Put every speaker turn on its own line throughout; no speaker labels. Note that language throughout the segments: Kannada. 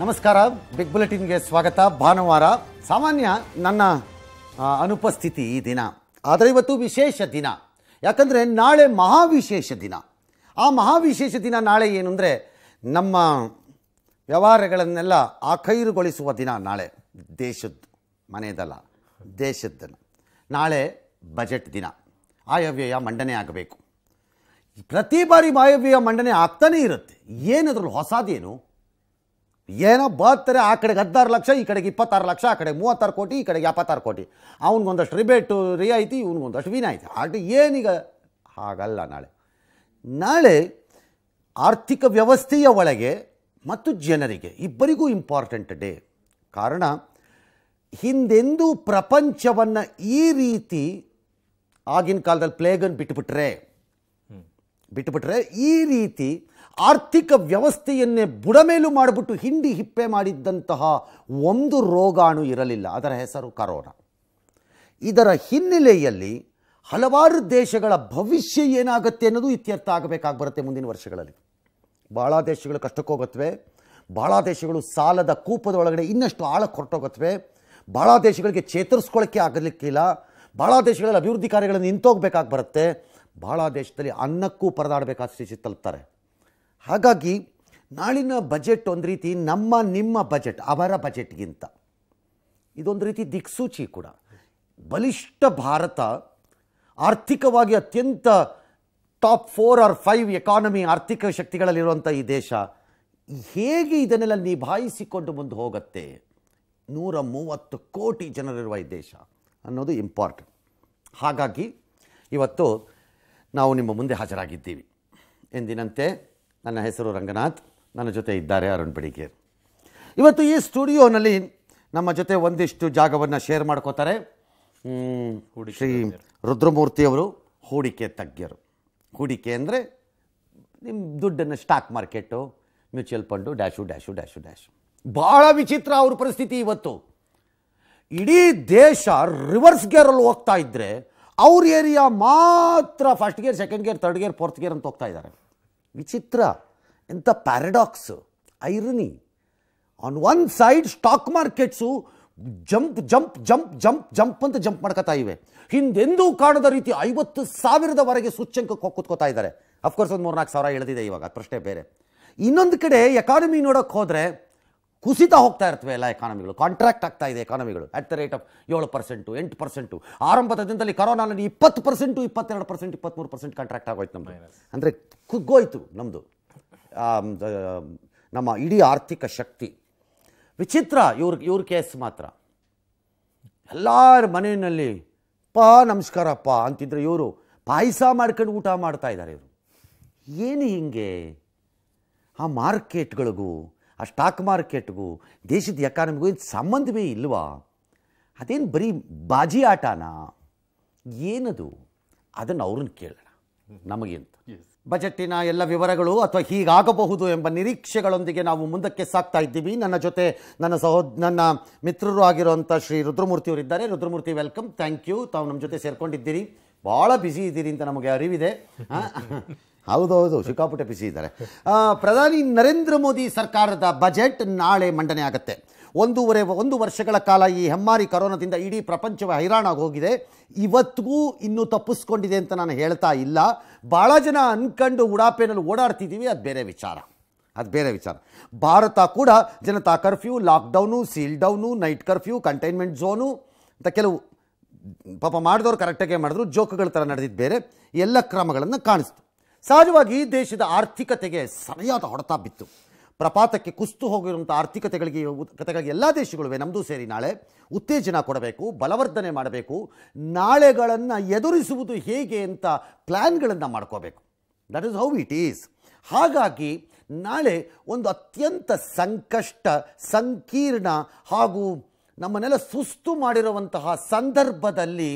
ನಮಸ್ಕಾರ ಬಿಗ್ ಬುಲೆಟಿನ್ಗೆ ಸ್ವಾಗತ ಭಾನುವಾರ ಸಾಮಾನ್ಯ ನನ್ನ ಅನುಪಸ್ಥಿತಿ ಈ ದಿನ ಆದರೆ ಇವತ್ತು ವಿಶೇಷ ದಿನ ಯಾಕಂದರೆ ನಾಳೆ ಮಹಾವಿಶೇಷ ದಿನ ಆ ಮಹಾವಿಶೇಷ ದಿನ ನಾಳೆ ಏನು ಅಂದರೆ ನಮ್ಮ ವ್ಯವಹಾರಗಳನ್ನೆಲ್ಲ ಆಖೈರುಗೊಳಿಸುವ ದಿನ ನಾಳೆ ದೇಶದ್ದು ಮನೆಯದಲ್ಲ ದೇಶದ್ದನ್ನು ನಾಳೆ ಬಜೆಟ್ ದಿನ ಆಯವ್ಯಯ ಮಂಡನೆ ಆಗಬೇಕು ಪ್ರತಿ ಬಾರಿ ಆಯವ್ಯಯ ಮಂಡನೆ ಆಗ್ತಾನೇ ಇರುತ್ತೆ ಏನದ್ರಲ್ಲಿ ಹೊಸದೇನು ಏನೋ ಬರ್ತಾರೆ ಆ ಕಡೆಗೆ ಹದಿನಾರು ಲಕ್ಷ ಈ ಕಡೆಗೆ ಇಪ್ಪತ್ತಾರು ಲಕ್ಷ ಆ ಕಡೆ ಮೂವತ್ತಾರು ಕೋಟಿ ಈ ಕಡೆಗೆ ಎಪ್ಪತ್ತಾರು ಕೋಟಿ ಅವ್ನಿಗೊಂದಷ್ಟು ರಿಬೇಟು ರಿಯಾಯಿತಿ ಇವನಿಗೊಂದಷ್ಟು ವಿನಾಯಿತಿ ಆದರೆ ಏನೀಗ ಹಾಗಲ್ಲ ನಾಳೆ ನಾಳೆ ಆರ್ಥಿಕ ವ್ಯವಸ್ಥೆಯ ಒಳಗೆ ಮತ್ತು ಜನರಿಗೆ ಇಬ್ಬರಿಗೂ ಇಂಪಾರ್ಟೆಂಟ್ ಡೇ ಕಾರಣ ಹಿಂದೆಂದೂ ಪ್ರಪಂಚವನ್ನು ಈ ರೀತಿ ಆಗಿನ ಕಾಲದಲ್ಲಿ ಪ್ಲೇಗನ್ನು ಬಿಟ್ಟುಬಿಟ್ರೆ ಬಿಟ್ಟುಬಿಟ್ರೆ ಈ ರೀತಿ ಆರ್ಥಿಕ ವ್ಯವಸ್ಥೆಯನ್ನೇ ಬುಡಮೇಲು ಮಾಡಿಬಿಟ್ಟು ಹಿಂಡಿ ಹಿಪ್ಪೆ ಮಾಡಿದ್ದಂತಹ ಒಂದು ರೋಗಾಣು ಇರಲಿಲ್ಲ ಅದರ ಹೆಸರು ಕರೋನಾ ಇದರ ಹಿನ್ನೆಲೆಯಲ್ಲಿ ಹಲವಾರು ದೇಶಗಳ ಭವಿಷ್ಯ ಏನಾಗುತ್ತೆ ಅನ್ನೋದು ಇತ್ಯರ್ಥ ಆಗಬೇಕಾಗಿ ಬರುತ್ತೆ ಮುಂದಿನ ವರ್ಷಗಳಲ್ಲಿ ಭಾಳ ದೇಶಗಳು ಕಷ್ಟಕ್ಕೋಗತ್ವೆ ಭಾಳ ದೇಶಗಳು ಸಾಲದ ಕೂಪದೊಳಗಡೆ ಇನ್ನಷ್ಟು ಆಳಕ್ಕೆ ಹೊರಟೋಗತ್ವೆ ಭಾಳ ದೇಶಗಳಿಗೆ ಚೇತರಿಸ್ಕೊಳ್ಳೋಕ್ಕೆ ಆಗಲಿಕ್ಕಿಲ್ಲ ಭಾಳ ದೇಶಗಳಲ್ಲಿ ಅಭಿವೃದ್ಧಿ ಕಾರ್ಯಗಳನ್ನು ನಿಂತೋಗ್ಬೇಕಾಗಿ ಬರುತ್ತೆ ಭಾಳ ದೇಶದಲ್ಲಿ ಅನ್ನಕ್ಕೂ ಪರದಾಡಬೇಕಾದ ಸ್ಥಿತಿ ತಲುಪ್ತಾರೆ ಹಾಗಾಗಿ ನಾಳಿನ ಬಜೆಟ್ ಒಂದು ರೀತಿ ನಮ್ಮ ನಿಮ್ಮ ಬಜೆಟ್ ಅವರ ಬಜೆಟ್ಗಿಂತ ಇದೊಂದು ರೀತಿ ದಿಕ್ಸೂಚಿ ಕೂಡ ಬಲಿಷ್ಠ ಭಾರತ ಆರ್ಥಿಕವಾಗಿ ಅತ್ಯಂತ top four or five economy ಆರ್ಥಿಕ ಶಕ್ತಿಗಳಲ್ಲಿರುವಂಥ ಈ ದೇಶ ಹೇಗೆ ಇದನ್ನೆಲ್ಲ ನಿಭಾಯಿಸಿಕೊಂಡು ಮುಂದೆ ಹೋಗುತ್ತೆ ನೂರ ಮೂವತ್ತು ಕೋಟಿ ಜನರಿರುವ ಈ ದೇಶ ಅನ್ನೋದು ಇಂಪಾರ್ಟೆಂಟ್ ಹಾಗಾಗಿ ಇವತ್ತು ನಾವು ನಿಮ್ಮ ಮುಂದೆ ಹಾಜರಾಗಿದ್ದೀವಿ ಎಂದಿನಂತೆ ನನ್ನ ಹೆಸರು ರಂಗನಾಥ್ ನನ್ನ ಜೊತೆ ಇದ್ದಾರೆ ಅರುಣ್ ಬೆಡಿಗೇರ್ ಇವತ್ತು ಈ ಸ್ಟುಡಿಯೋನಲ್ಲಿ ನಮ್ಮ ಜೊತೆ ಒಂದಿಷ್ಟು ಜಾಗವನ್ನು ಶೇರ್ ಮಾಡ್ಕೋತಾರೆ ಶ್ರೀ ರುದ್ರಮೂರ್ತಿಯವರು ಹೂಡಿಕೆ ತಜ್ಞರು ಹೂಡಿಕೆ ಅಂದರೆ ನಿಮ್ಮ ದುಡ್ಡನ್ನು stock market mutual fund dash dash dash dash ಭಾಳ ವಿಚಿತ್ರ ಅವ್ರ ಪರಿಸ್ಥಿತಿ ಇವತ್ತು ಇಡೀ ದೇಶ ರಿವರ್ಸ್ ಗೇರಲ್ಲಿ ಹೋಗ್ತಾ ಇದ್ದರೆ ಅವ್ರ ಏರಿಯಾ ಮಾತ್ರ first gear second gear third gear fourth gear ಅಂತ ಹೋಗ್ತಾ ಇದ್ದಾರೆ ವಿಚಿತ್ರ ಎಂಥ paradox irony on one side stock markets jump jump jump jump jump ಅಂತ ಜಂಪ್ ಮಾಡ್ಕೋತಾ ಇವೆ ಹಿಂದೆಂದೂ ಕಾಣದ ರೀತಿ ಐವತ್ತು ಸಾವಿರದವರೆಗೆ ಸೂಚ್ಯಂಕಕ್ಕೆ ಹೋಗಿ ಕೂತ್ಕೋತಾ ಇದ್ದಾರೆ ಅಫ್ಕೋರ್ಸ್ ಒಂದು ಮೂರ್ನಾಲ್ಕು ಸಾವಿರ ಇಳಿದಿದೆ ಇವಾಗ ಪ್ರಶ್ನೆ ಬೇರೆ ಇನ್ನೊಂದು ಕಡೆ ಎಕಾನಮಿ ನೋಡೋಕ್ಕೆ ಹೋದರೆ ಕುಸಿತ ಹೋಗ್ತಾ ಇರ್ತವೆ ಎಲ್ಲ ಎಕಾನಮಿಗಳು ಕಾಂಟ್ರಾಕ್ಟ್ ಆಗ್ತಾ ಇದೆ ಎಕಾನಮಿಗಳು ಅಟ್ ದ ರೇಟ್ ಆಫ್ ಏಳು ಪರ್ಸೆಂಟು ಎಂಟು ಪರ್ಸೆಂಟು ಆರಂಭದ ದಿನದಲ್ಲಿ ಕರೋನಾನಲ್ಲಿ ಇಪ್ಪತ್ತು ಪರ್ಸೆಂಟು ಇಪ್ಪತ್ತೆರಡು ಪರ್ಸೆಂಟ್ ಇಪ್ಪತ್ತ್ಮೂರು ಪರ್ಸೆಂಟ್ ಕಾಂಟ್ರಾಕ್ಟ್ ಆಗೋಯ್ತು ನಮ್ಮದು ಅಂದರೆ ಕುಗ್ಗೋಯ್ತು ನಮ್ಮದು ನಮ್ಮ ಇಡೀ ಆರ್ಥಿಕ ಶಕ್ತಿ ವಿಚಿತ್ರ ಇವ್ರ ಇವ್ರ ಕೇಸ್ ಮಾತ್ರ ಎಲ್ಲರ ಮನೆಯಲ್ಲಿ ಪಾ ನಮಸ್ಕಾರಪ್ಪ ಅಂತಿದ್ರೆ ಇವರು ಪಾಯಸ ಮಾಡ್ಕೊಂಡು ಊಟ ಮಾಡ್ತಾ ಇದ್ದಾರೆ ಇವರು ಏನು ಹಿಂಗೆ ಆ ಮಾರ್ಕೆಟ್ಗಳಿಗೂ ಆ ಸ್ಟಾಕ್ ಮಾರ್ಕೆಟ್ಗೂ ದೇಶದ ಎಕಾನಮಿಗೂ ಏನು ಸಂಬಂಧವೇ ಇಲ್ವಾ ಅದೇನು ಬರೀ ಬಾಜಿ ಆಟನಾ ಏನದು ಅದನ್ನು ಅವ್ರನ್ನ ಕೇಳೋಣ ನಮಗೆಂತ ಬಜೆಟ್ಟಿನ ಎಲ್ಲ ವಿವರಗಳು ಅಥವಾ ಹೀಗಾಗಬಹುದು ಎಂಬ ನಿರೀಕ್ಷೆಗಳೊಂದಿಗೆ ನಾವು ಮುಂದಕ್ಕೆ ಸಾಕ್ತಾ ಇದ್ದೀವಿ ನನ್ನ ಜೊತೆ ನನ್ನ ಸಹೋದ್ ನನ್ನ ಮಿತ್ರರು ಆಗಿರುವಂಥ ಶ್ರೀ ರುದ್ರಮೂರ್ತಿಯವರಿದ್ದಾರೆ ರುದ್ರಮೂರ್ತಿ ವೆಲ್ಕಮ್ ಥ್ಯಾಂಕ್ ಯು ತಾವು ನಮ್ಮ ಜೊತೆ ಸೇರ್ಕೊಂಡಿದ್ದೀರಿ ಭಾಳ ಬ್ಯುಸಿ ಇದ್ದೀರಿ ಅಂತ ನಮಗೆ ಅರಿವಿದೆ ಹೌದೌದು ಸಿಕ್ಕಾಪುಟ್ಟೆ ಬಿಸಿ ಇದ್ದಾರೆ ಪ್ರಧಾನಿ ನರೇಂದ್ರ ಮೋದಿ ಸರ್ಕಾರದ ಬಜೆಟ್ ನಾಳೆ ಮಂಡನೆ ಆಗುತ್ತೆ ಒಂದೂವರೆ ಒಂದು ವರ್ಷಗಳ ಕಾಲ ಈ ಹೆಮ್ಮಾರಿ ಕರೋನಾದಿಂದ ಇಡೀ ಪ್ರಪಂಚವೇ ಹೈರಾಣಾಗಿ ಹೋಗಿದೆ ಇವತ್ತಿಗೂ ಇನ್ನೂ ತಪ್ಪಿಸ್ಕೊಂಡಿದೆ ಅಂತ ನಾನು ಹೇಳ್ತಾ ಇಲ್ಲ ಭಾಳ ಜನ ಅನ್ಕಂಡು ಉಡಾಪೆನಲ್ಲಿ ಓಡಾಡ್ತಿದ್ದೀವಿ ಅದು ಬೇರೆ ವಿಚಾರ ಅದು ಬೇರೆ ವಿಚಾರ ಭಾರತ ಕೂಡ Janata curfew lockdown sealdown night curfew containment zone ಅಂತ ಕೆಲವು ಪಾಪ ಮಾಡಿದವ್ರು ಕರೆಕ್ಟಾಗೆ ಮಾಡಿದ್ರು ಜೋಕುಗಳ ಥರ ನಡೆದಿದ್ದು ಬೇರೆ ಎಲ್ಲ ಕ್ರಮಗಳನ್ನು ಕಾಣಿಸ್ತು ಸಹಜವಾಗಿ ದೇಶದ ಆರ್ಥಿಕತೆಗೆ ಸರಿಯಾದ ಹೊಡೆತ ಬಿತ್ತು ಪ್ರಪಾತಕ್ಕೆ ಕುಸ್ತು ಹೋಗಿರುವಂಥ ಆರ್ಥಿಕತೆಗಳಿಗೆ ಕತೆಗಳಿಗೆ ಎಲ್ಲ ದೇಶಗಳಿವೆ ನಮ್ಮದು ಸೇರಿ ನಾಳೆ ಉತ್ತೇಜನ ಕೊಡಬೇಕು ಬಲವರ್ಧನೆ ಮಾಡಬೇಕು ನಾಳೆಗಳನ್ನು ಎದುರಿಸುವುದು ಹೇಗೆ ಅಂತ ಪ್ಲ್ಯಾನ್ಗಳನ್ನು ಮಾಡ್ಕೋಬೇಕು that is how it is ಹಾಗಾಗಿ ನಾಳೆ ಒಂದು ಅತ್ಯಂತ ಸಂಕಷ್ಟ ಸಂಕೀರ್ಣ ಹಾಗೂ ನಮ್ಮನ್ನೆಲ್ಲ ಸುಸ್ತು ಮಾಡಿರುವಂತಹ ಸಂದರ್ಭದಲ್ಲಿ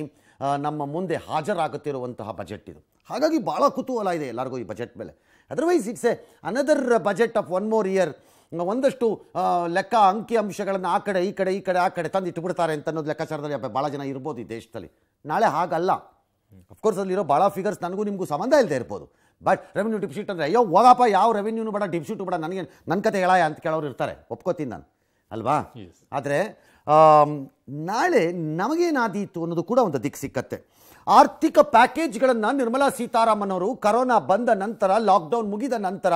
ನಮ್ಮ ಮುಂದೆ ಹಾಜರಾಗುತ್ತಿರುವಂತಹ ಬಜೆಟ್ ಇದು ಹಾಗಾಗಿ ಭಾಳ ಕುತೂಹಲ ಇದೆ ಎಲ್ಲರಿಗೂ ಈ ಬಜೆಟ್ ಮೇಲೆ otherwise it's a another budget of one more year ಒಂದಷ್ಟು ಲೆಕ್ಕ ಅಂಕಿ ಅಂಶಗಳನ್ನು ಆ ಕಡೆ ಈ ಕಡೆ ಈ ಕಡೆ ಆ ಕಡೆ ತಂದು ಇಟ್ಟುಬಿಡ್ತಾರೆ ಅಂತ ಅನ್ನೋದು ಲೆಕ್ಕಾಚಾರದಲ್ಲಿ ಭಾಳ ಜನ ಇರ್ಬೋದು ಈ ದೇಶದಲ್ಲಿ ನಾಳೆ ಹಾಗಲ್ಲ ಅಫ್ಕೋರ್ಸ್ ಅಲ್ಲಿರೋ ಭಾಳ ಫಿಗರ್ಸ್ ನನಗೂ ನಿಮಗೂ ಸಂಬಂಧ ಇಲ್ಲದೆ ಇರ್ಬೋದು ಬಟ್ ರೆವೆನ್ಯೂ ಡಿಪ್ಶೀಟ್ ಅಂದರೆ ಅಯ್ಯೋ ಹೋಗಪ್ಪ ಯಾವ ರೆವೆನ್ಯೂನು ಬೇಡ ಡಿಪ್ಶೀಟ್ ಬೇಡ ನನಗೆ ನನ್ನ ಕತೆ ಹೇಳಾಯ ಅಂತ ಕೇಳೋರು ಇರ್ತಾರೆ ಒಪ್ಕೋತೀನಿ ನಾನು ಅಲ್ವಾ ಆದರೆ ನಾಳೆ ನಮಗೇನಾದೀತು ಅನ್ನೋದು ಕೂಡ ಒಂದು ದಿಕ್ಕು ಸಿಕ್ಕತ್ತೆ ಆರ್ಥಿಕ ಪ್ಯಾಕೇಜ್ಗಳನ್ನು ನಿರ್ಮಲಾ ಸೀತಾರಾಮನ್ ಅವರು ಕರೋನಾ ಬಂದ ನಂತರ ಲಾಕ್ಡೌನ್ ಮುಗಿದ ನಂತರ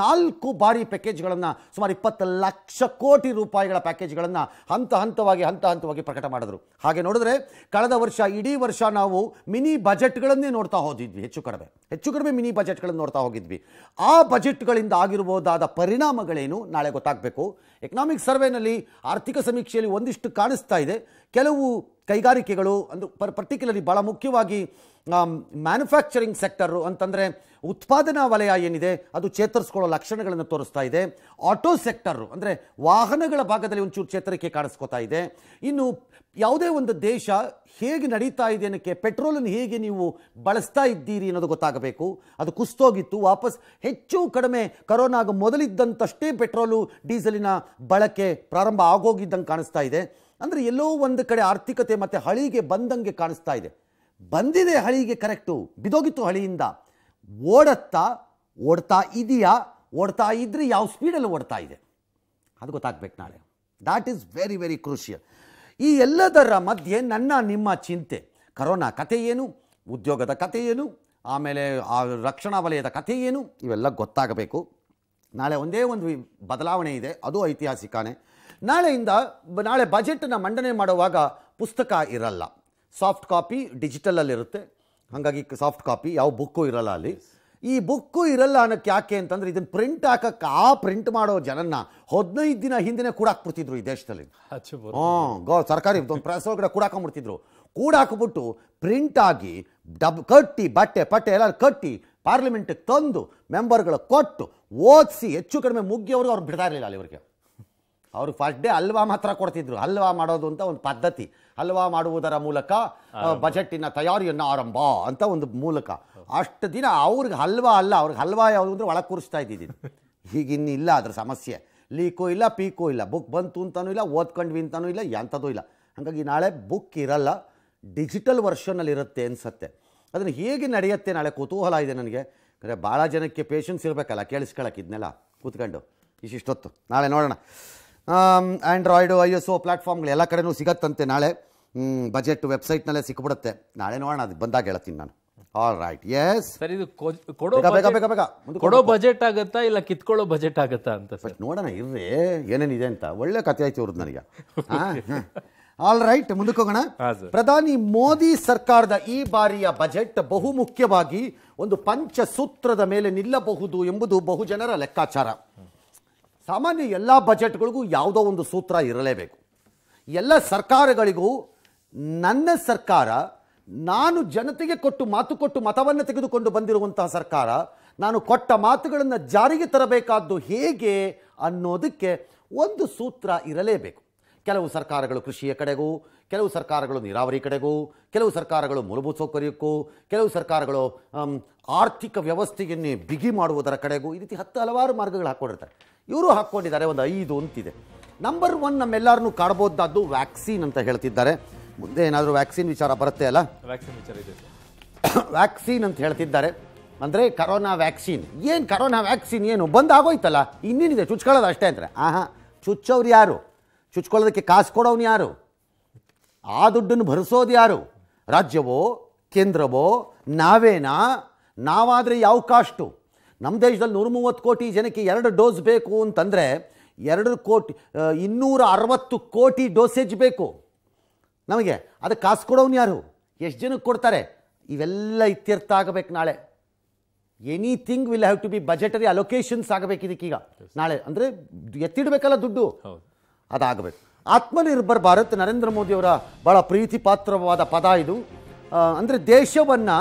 ನಾಲ್ಕು ಬಾರಿ ಪ್ಯಾಕೇಜ್ಗಳನ್ನು ಸುಮಾರು ಇಪ್ಪತ್ತು ಲಕ್ಷ ಕೋಟಿ ರೂಪಾಯಿಗಳ ಪ್ಯಾಕೇಜ್ಗಳನ್ನು ಹಂತ ಹಂತವಾಗಿ ಹಂತ ಹಂತವಾಗಿ ಪ್ರಕಟ ಮಾಡಿದರು ಹಾಗೆ ನೋಡಿದ್ರೆ ಕಳೆದ ವರ್ಷ ಇಡೀ ವರ್ಷ ನಾವು ಮಿನಿ ಬಜೆಟ್ಗಳನ್ನೇ ನೋಡ್ತಾ ಹೋದಿದ್ವಿ ಹೆಚ್ಚು ಕಡಿಮೆ ಹೆಚ್ಚು ಕಡಿಮೆ ಮಿನಿ ಬಜೆಟ್ಗಳನ್ನು ನೋಡ್ತಾ ಹೋಗಿದ್ವಿ ಆ ಬಜೆಟ್ಗಳಿಂದ ಆಗಿರಬಹುದಾದ ಪರಿಣಾಮಗಳೇನು ನಾಳೆ ಗೊತ್ತಾಗಬೇಕು ಎಕನಾಮಿಕ್ ಸರ್ವೆನಲ್ಲಿ ಆರ್ಥಿಕ ಸಮೀಕ್ಷೆಯಲ್ಲಿ ಒಂದಿಷ್ಟು ಕಾಣಿಸ್ತಾ ಇದೆ ಕೆಲವು ಕೈಗಾರಿಕೆಗಳು ಅಂದ್ರೆ ಪರ್ ಪರ್ಟಿಕ್ಯುಲರ್ಲಿ ಭಾಳ ಮುಖ್ಯವಾಗಿ ಮ್ಯಾನುಫ್ಯಾಕ್ಚರಿಂಗ್ ಸೆಕ್ಟರು ಅಂತಂದರೆ ಉತ್ಪಾದನಾ ವಲಯ ಏನಿದೆ ಅದು ಚೇತರಿಸ್ಕೊಳ್ಳೋ ಲಕ್ಷಣಗಳನ್ನು ತೋರಿಸ್ತಾ ಇದೆ ಆಟೋ ಸೆಕ್ಟರು ಅಂದರೆ ವಾಹನಗಳ ಭಾಗದಲ್ಲಿ ಒಂಚೂರು ಚೇತರಿಕೆ ಕಾಣಿಸ್ಕೋತಾ ಇದೆ ಇನ್ನು ಯಾವುದೇ ಒಂದು ದೇಶ ಹೇಗೆ ನಡೀತಾ ಇದೆ ಅನ್ನೋಕ್ಕೆ ಪೆಟ್ರೋಲನ್ನು ಹೇಗೆ ನೀವು ಬಳಸ್ತಾ ಇದ್ದೀರಿ ಅನ್ನೋದು ಗೊತ್ತಾಗಬೇಕು ಅದು ಕುಸ್ತೋಗಿತ್ತು ವಾಪಸ್ ಹೆಚ್ಚು ಕಡಿಮೆ ಕರೋನಾಗ ಮೊದಲಿದ್ದಂಥಷ್ಟೇ ಪೆಟ್ರೋಲು ಡೀಸೆಲಿನ ಬಳಕೆ ಪ್ರಾರಂಭ ಆಗೋಗಿದ್ದಂಗೆ ಕಾಣಿಸ್ತಾ ಇದೆ ಅಂದರೆ ಎಲ್ಲೋ ಒಂದು ಕಡೆ ಆರ್ಥಿಕತೆ ಮತ್ತು ಹಳಿಗೆ ಬಂದಂಗೆ ಕಾಣಿಸ್ತಾ ಇದೆ ಬಂದಿದೆ ಹಳಿಗೆ ಕರೆಕ್ಟು ಬಿದೋಗಿತ್ತು ಹಳಿಯಿಂದ ಓಡತ್ತಾ ಓಡ್ತಾ ಇದೆಯಾ ಓಡ್ತಾ ಇದ್ದರೆ ಯಾವ ಸ್ಪೀಡಲ್ಲಿ ಓಡ್ತಾ ಇದೆ ಅದು ಗೊತ್ತಾಗ್ಬೇಕು ನಾಳೆ that is very very crucial ಈ ಎಲ್ಲದರ ಮಧ್ಯೆ ನನ್ನ ನಿಮ್ಮ ಚಿಂತೆ ಕರೋನಾ ಕಥೆ ಏನು ಉದ್ಯೋಗದ ಕಥೆ ಏನು ಆಮೇಲೆ ಆ ರಕ್ಷಣಾ ವಲಯದ ಕಥೆ ಏನು ಇವೆಲ್ಲ ಗೊತ್ತಾಗಬೇಕು ನಾಳೆ ಒಂದೇ ಒಂದು ಬದಲಾವಣೆ ಇದೆ ಅದು ಐತಿಹಾಸಿಕನೇ ನಾಳೆಯಿಂದ ನಾಳೆ ಬಜೆಟ್ನ ಮಂಡನೆ ಮಾಡುವಾಗ ಪುಸ್ತಕ ಇರಲ್ಲ ಸಾಫ್ಟ್ ಕಾಪಿ ಇರುತ್ತೆ ಹಾಗಾಗಿ ಸಾಫ್ಟ್ ಕಾಪಿ ಯಾವ ಬುಕ್ಕು ಇರಲ್ಲ ಅಲ್ಲಿ ಈ ಬುಕ್ಕು ಇರಲ್ಲ ಅನ್ನೋಕ್ಕೆ ಯಾಕೆ ಅಂತಂದ್ರೆ ಇದನ್ನು ಪ್ರಿಂಟ್ ಹಾಕಕ್ಕೆ ಆ ಪ್ರಿಂಟ್ ಮಾಡೋ ಜನನ್ನ ಹದಿನೈದು ದಿನ ಹಿಂದಿನೇ ಕೂಡ ಹಾಕ್ಬಿಡ್ತಿದ್ರು ಈ ದೇಶದಲ್ಲಿ ಗೋ ಸರ್ಕಾರಿ ಒಂದು ಪ್ರೆಸ್ ಒಳಗಡೆ ಕೂಡ ಹಾಕೊಂಡ್ಬಿಡ್ತಿದ್ರು ಕೂಡ ಹಾಕ್ಬಿಟ್ಟು ಪ್ರಿಂಟ್ ಆಗಿ ಡಬ್ ಕಟ್ಟಿ ಬಟ್ಟೆ ಪಟ್ಟೆ ಎಲ್ಲ ಕಟ್ಟಿ ಪಾರ್ಲಿಮೆಂಟಿಗೆ ತಂದು ಮೆಂಬರ್ಗಳು ಕೊಟ್ಟು ಓದಿಸಿ ಹೆಚ್ಚು ಕಡಿಮೆ ಮುಗಿಯೋರ್ಗೆ ಅವ್ರು ಬಿಡ್ತಾ ಇರಲಿಲ್ಲ ಅಲ್ಲಿ ಅವರು ಫಸ್ಟ್ ಡೇ ಹಲ್ವಾ ಮಾತ್ರ ಕೊಡ್ತಿದ್ರು ಹಲ್ವಾ ಮಾಡೋದು ಅಂತ ಒಂದು ಪದ್ಧತಿ ಹಲ್ವಾ ಮಾಡುವುದರ ಮೂಲಕ ಬಜೆಟಿನ ತಯಾರಿಯನ್ನು ಆರಂಭ ಅಂತ ಒಂದು ಮೂಲಕ ಅಷ್ಟು ದಿನ ಅವ್ರಿಗೆ ಹಲ್ವಾ ಅಲ್ಲ ಅವ್ರಿಗೆ ಹಲ್ವಾ ಯಾವುದು ಅಂದರೆ ಒಳಗೆ ಕೂರಿಸ್ತಾ ಇದ್ದಿದ್ದೀನಿ ಹೀಗಿನ್ನಿಲ್ಲ ಅದ್ರ ಸಮಸ್ಯೆ ಲೀಕೋ ಇಲ್ಲ ಪೀಕೋ ಇಲ್ಲ ಬುಕ್ ಬಂತು ಅಂತಲೂ ಇಲ್ಲ ಓದ್ಕೊಂಡ್ವಿ ಅಂತಲೂ ಇಲ್ಲ ಎಂಥದ್ದು ಇಲ್ಲ ಹಾಗಾಗಿ ನಾಳೆ ಬುಕ್ ಇರಲ್ಲ ಡಿಜಿಟಲ್ ಇರುತ್ತೆ ಅನಿಸುತ್ತೆ ಅದನ್ನು ಹೇಗೆ ನಡೆಯುತ್ತೆ ನಾಳೆ ಕುತೂಹಲ ಇದೆ ನನಗೆ ಅಂದರೆ ಭಾಳ ಜನಕ್ಕೆ ಪೇಷನ್ಸ್ ಇರಬೇಕಲ್ಲ ಕೇಳಿಸ್ಕೊಳಕ್ಕೆ ಇದನ್ನೆಲ್ಲ ಕೂತ್ಕೊಂಡು ಇಷ್ಟೊತ್ತು ನಾಳೆ ನೋಡೋಣ ಆ್ಯಂಡ್ರಾಯ್ಡು ಐ ಎಸ್ ಒ ಪ್ಲಾಟ್ಫಾರ್ಮ್ಗಳು ಎಲ್ಲ ಕಡೆನೂ ಸಿಗತ್ತಂತೆ ನಾಳೆ ಬಜೆಟ್ ವೆಬ್ಸೈಟ್ನಲ್ಲೇ ಸಿಕ್ಬಿಡುತ್ತೆ ನಾಳೆ ನೋಡೋಣ ಅದಕ್ಕೆ ಬಂದಾಗ ಹೇಳ್ತೀನಿ ನಾನು ಆಲ್ ರೈಟ್ ಎಸ್
ಸರಿ ಇದು ಕೊಡೋ ಬೇಗ ಕೊಡೋ ಬಜೆಟ್ ಆಗುತ್ತಾ ಇಲ್ಲ ಕಿತ್ಕೊಳ್ಳೋ ಬಜೆಟ್ ಆಗುತ್ತಾ ಅಂತ ಸರ್ ನೋಡೋಣ ಇರ್ರಿ
ಏನೇನಿದೆ ಅಂತ ಒಳ್ಳೆ ಕತೆ ಆಯ್ತು ಇವ್ರದ್ದು ನನಗೆ ಆಲ್ ರೈಟ್ ಮುಂದಕ್ಕೆ ಹೋಗೋಣ ಪ್ರಧಾನಿ ಮೋದಿ ಸರ್ಕಾರದ ಈ ಬಾರಿಯ ಬಜೆಟ್ ಬಹುಮುಖ್ಯವಾಗಿ ಒಂದು ಪಂಚಸೂತ್ರದ ಮೇಲೆ ನಿಲ್ಲಬಹುದು ಎಂಬುದು ಬಹುಜನರ ಲೆಕ್ಕಾಚಾರ ಸಾಮಾನ್ಯ ಎಲ್ಲ ಬಜೆಟ್ಗಳಿಗೂ ಯಾವುದೋ ಒಂದು ಸೂತ್ರ ಇರಲೇಬೇಕು ಎಲ್ಲ ಸರ್ಕಾರಗಳಿಗೂ ನನ್ನ ಸರ್ಕಾರ ನಾನು ಜನತೆಗೆ ಕೊಟ್ಟು ಮಾತು ಕೊಟ್ಟು ಮತವನ್ನು ತೆಗೆದುಕೊಂಡು ಬಂದಿರುವಂತಹ ಸರ್ಕಾರ ನಾನು ಕೊಟ್ಟ ಮಾತುಗಳನ್ನು ಜಾರಿಗೆ ತರಬೇಕಾದ್ದು ಹೇಗೆ ಅನ್ನೋದಕ್ಕೆ ಒಂದು ಸೂತ್ರ ಇರಲೇಬೇಕು ಕೆಲವು ಸರ್ಕಾರಗಳು ಕೃಷಿಯ ಕಡೆಗೂ ಕೆಲವು ಸರ್ಕಾರಗಳು ನೀರಾವರಿ ಕಡೆಗೂ ಕೆಲವು ಸರ್ಕಾರಗಳು ಮೂಲಭೂತ ಸೌಕರ್ಯಕ್ಕೂ ಕೆಲವು ಸರ್ಕಾರಗಳು ಆರ್ಥಿಕ ವ್ಯವಸ್ಥೆಯನ್ನೇ ಬಿಗಿ ಮಾಡುವುದರ ಕಡೆಗೂ ಈ ರೀತಿ ಹತ್ತು ಹಲವಾರು ಮಾರ್ಗಗಳು ಹಾಕ್ಕೊಂಡಿರ್ತಾರೆ ಇವರು ಹಾಕ್ಕೊಂಡಿದ್ದಾರೆ ಒಂದು ಐದು ಅಂತಿದೆ ನಂಬರ್ ಒನ್ ನಮ್ಮೆಲ್ಲರನ್ನೂ ಕಾಡ್ಬೋದಾದ್ದು ವ್ಯಾಕ್ಸಿನ್ ಅಂತ ಹೇಳ್ತಿದ್ದಾರೆ ಮುಂದೆ ಏನಾದರೂ ವ್ಯಾಕ್ಸಿನ್ ವಿಚಾರ ಬರುತ್ತೆ ಅಲ್ಲ
ವ್ಯಾಕ್ಸಿನ್ ವಿಚಾರ ಇದೆ
ವ್ಯಾಕ್ಸಿನ್ ಅಂತ ಹೇಳ್ತಿದ್ದಾರೆ ಅಂದರೆ ಕರೋನಾ ವ್ಯಾಕ್ಸಿನ್ ಏನು ಕರೋನಾ ವ್ಯಾಕ್ಸಿನ್ ಏನು ಬಂದಾಗೋಯ್ತಲ್ಲ ಆಗೋಯ್ತಲ್ಲ ಇನ್ನೇನಿದೆ ಚುಚ್ಕೊಳ್ಳೋದು ಅಷ್ಟೇ ಅಂದರೆ ಆಹಾ ಚುಚ್ಚೋರು ಯಾರು ಚುಚ್ಕೊಳ್ಳೋದಕ್ಕೆ ಕಾಸು ಕೊಡೋನು ಯಾರು ಆ ದುಡ್ಡನ್ನು ಭರಿಸೋದು ಯಾರು ರಾಜ್ಯವೋ ಕೇಂದ್ರವೋ ನಾವೇನಾ ನಾವಾದರೆ ಯಾವ ಕಾಸ್ಟು ನಮ್ಮ ದೇಶದಲ್ಲಿ ನೂರ ಮೂವತ್ತು ಕೋಟಿ ಜನಕ್ಕೆ ಎರಡು ಡೋಸ್ ಬೇಕು ಅಂತಂದರೆ ಎರಡು ಕೋಟಿ ಇನ್ನೂರ ಅರವತ್ತು ಕೋಟಿ ಡೋಸೇಜ್ ಬೇಕು ನಮಗೆ ಅದಕ್ಕೆ ಕಾಸು ಕೊಡೋನು ಯಾರು ಎಷ್ಟು ಜನಕ್ಕೆ ಕೊಡ್ತಾರೆ ಇವೆಲ್ಲ ಇತ್ಯರ್ಥ ಆಗಬೇಕು ನಾಳೆ anything will have to be budgetary allocations ಆಗಬೇಕು ಇದಕ್ಕೀಗ ನಾಳೆ ಅಂದರೆ ಎತ್ತಿಡಬೇಕಲ್ಲ ದುಡ್ಡು ಅದಾಗಬೇಕು ಆತ್ಮನಿರ್ಭರ್ ಭಾರತ್ ನರೇಂದ್ರ ಮೋದಿಯವರ ಭಾಳ ಪ್ರೀತಿ ಪಾತ್ರವಾದ ಪದ ಇದು ಅಂದರೆ ದೇಶವನ್ನು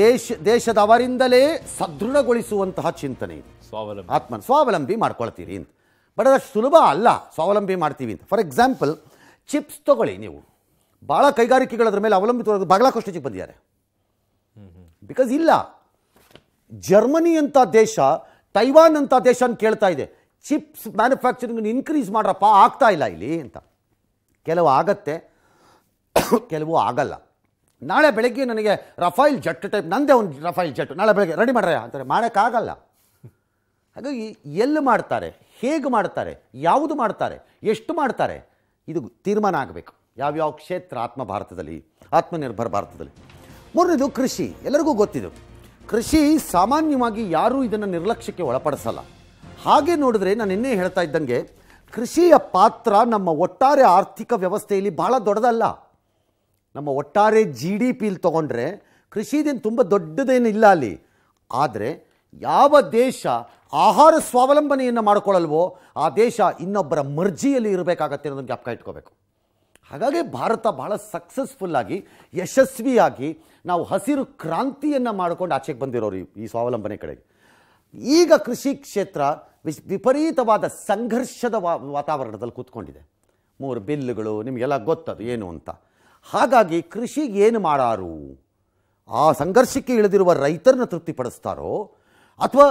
ದೇಶ ದೇಶದ ಅವರಿಂದಲೇ ಸದೃಢಗೊಳಿಸುವಂತಹ ಚಿಂತನೆ ಇದು ಸ್ವಾವಲಂಬಿ ಆತ್ಮ ಸ್ವಾವಲಂಬಿ ಮಾಡ್ಕೊಳ್ತೀರಿ ಅಂತ ಬಟ್ ಅದಷ್ಟು ಸುಲಭ ಅಲ್ಲ ಸ್ವಾವಲಂಬಿ ಮಾಡ್ತೀವಿ ಅಂತ ಫಾರ್ ಎಕ್ಸಾಂಪಲ್ ಚಿಪ್ಸ್ ತಗೊಳ್ಳಿ ನೀವು ಭಾಳ ಕೈಗಾರಿಕೆಗಳು ಅದ್ರ ಮೇಲೆ ಅವಲಂಬಿತವಾದ ಚಿಕ್ಕ ಬಂದಿದ್ದಾರೆ ಬಿಕಾಸ್ ಇಲ್ಲ ಜರ್ಮನಿ ಅಂತ ದೇಶ ತೈವಾನ್ ಅಂತ ದೇಶ ಅಂತ ಕೇಳ್ತಾ ಇದೆ ಚಿಪ್ಸ್ ಮ್ಯಾನುಫ್ಯಾಕ್ಚರಿಂಗ್ ಇನ್ಕ್ರೀಸ್ ಮಾಡ್ರಪ್ಪ ಆಗ್ತಾ ಇಲ್ಲ ಇಲ್ಲಿ ಅಂತ ಕೆಲವು ಆಗತ್ತೆ ಕೆಲವು ಆಗಲ್ಲ ನಾಳೆ ಬೆಳಗ್ಗೆ ನನಗೆ ರಫೈಲ್ ಜಟ್ ಟೈಪ್ ನಂದೇ ಒಂದು ರಫೈಲ್ ಜಟ್ ನಾಳೆ ಬೆಳಗ್ಗೆ ರೆಡಿ ಮಾಡ್ರೆ ಅಂತಾರೆ ಮಾಡೋಕ್ಕಾಗಲ್ಲ ಹಾಗಾಗಿ ಎಲ್ಲಿ ಮಾಡ್ತಾರೆ ಹೇಗೆ ಮಾಡ್ತಾರೆ ಯಾವುದು ಮಾಡ್ತಾರೆ ಎಷ್ಟು ಮಾಡ್ತಾರೆ ಇದು ತೀರ್ಮಾನ ಆಗಬೇಕು ಯಾವ್ಯಾವ ಕ್ಷೇತ್ರ ಆತ್ಮ ಭಾರತದಲ್ಲಿ ಆತ್ಮನಿರ್ಭರ ಭಾರತದಲ್ಲಿ ಮೂರನೇದು ಕೃಷಿ ಎಲ್ಲರಿಗೂ ಗೊತ್ತಿದೆ ಕೃಷಿ ಸಾಮಾನ್ಯವಾಗಿ ಯಾರೂ ಇದನ್ನು ನಿರ್ಲಕ್ಷ್ಯಕ್ಕೆ ಒಳಪಡಿಸಲ್ಲ ಹಾಗೆ ನೋಡಿದ್ರೆ ನಾನು ಇನ್ನೇ ಹೇಳ್ತಾ ಇದ್ದಂಗೆ ಕೃಷಿಯ ಪಾತ್ರ ನಮ್ಮ ಒಟ್ಟಾರೆ ಆರ್ಥಿಕ ವ್ಯವಸ್ಥೆಯಲ್ಲಿ ಬಹಳ ದೊಡ್ಡದಲ್ಲ ನಮ್ಮ ಒಟ್ಟಾರೆ ಜಿ ಡಿ ಪಿಲಿ ತೊಗೊಂಡ್ರೆ ಕೃಷಿದೇನು ತುಂಬ ದೊಡ್ಡದೇನಿಲ್ಲ ಅಲ್ಲಿ ಆದರೆ ಯಾವ ದೇಶ ಆಹಾರ ಸ್ವಾವಲಂಬನೆಯನ್ನು ಮಾಡಿಕೊಳ್ಳಲ್ವೋ ಆ ದೇಶ ಇನ್ನೊಬ್ಬರ ಮರ್ಜಿಯಲ್ಲಿ ಇರಬೇಕಾಗತ್ತೆ ಅನ್ನೋದನ್ನು ಜ್ಞಾಪಕ ಇಟ್ಕೋಬೇಕು ಹಾಗಾಗಿ ಭಾರತ ಬಹಳ ಸಕ್ಸಸ್ಫುಲ್ಲಾಗಿ ಯಶಸ್ವಿಯಾಗಿ ನಾವು ಹಸಿರು ಕ್ರಾಂತಿಯನ್ನು ಮಾಡಿಕೊಂಡು ಆಚೆಗೆ ಬಂದಿರೋರು ಈ ಸ್ವಾವಲಂಬನೆ ಕಡೆಗೆ ಈಗ ಕೃಷಿ ಕ್ಷೇತ್ರ ವಿಪರೀತವಾದ ಸಂಘರ್ಷದ ವಾತಾವರಣದಲ್ಲಿ ಕೂತ್ಕೊಂಡಿದೆ ಮೂರು ಬಿಲ್ಗಳು ನಿಮಗೆಲ್ಲ ಗೊತ್ತದು ಏನು ಅಂತ ಹಾಗಾಗಿ ಕೃಷಿ ಏನು ಮಾಡಾರು ಆ ಸಂಘರ್ಷಕ್ಕೆ ಇಳಿದಿರುವ ರೈತರನ್ನ ತೃಪ್ತಿಪಡಿಸ್ತಾರೋ ಅಥವಾ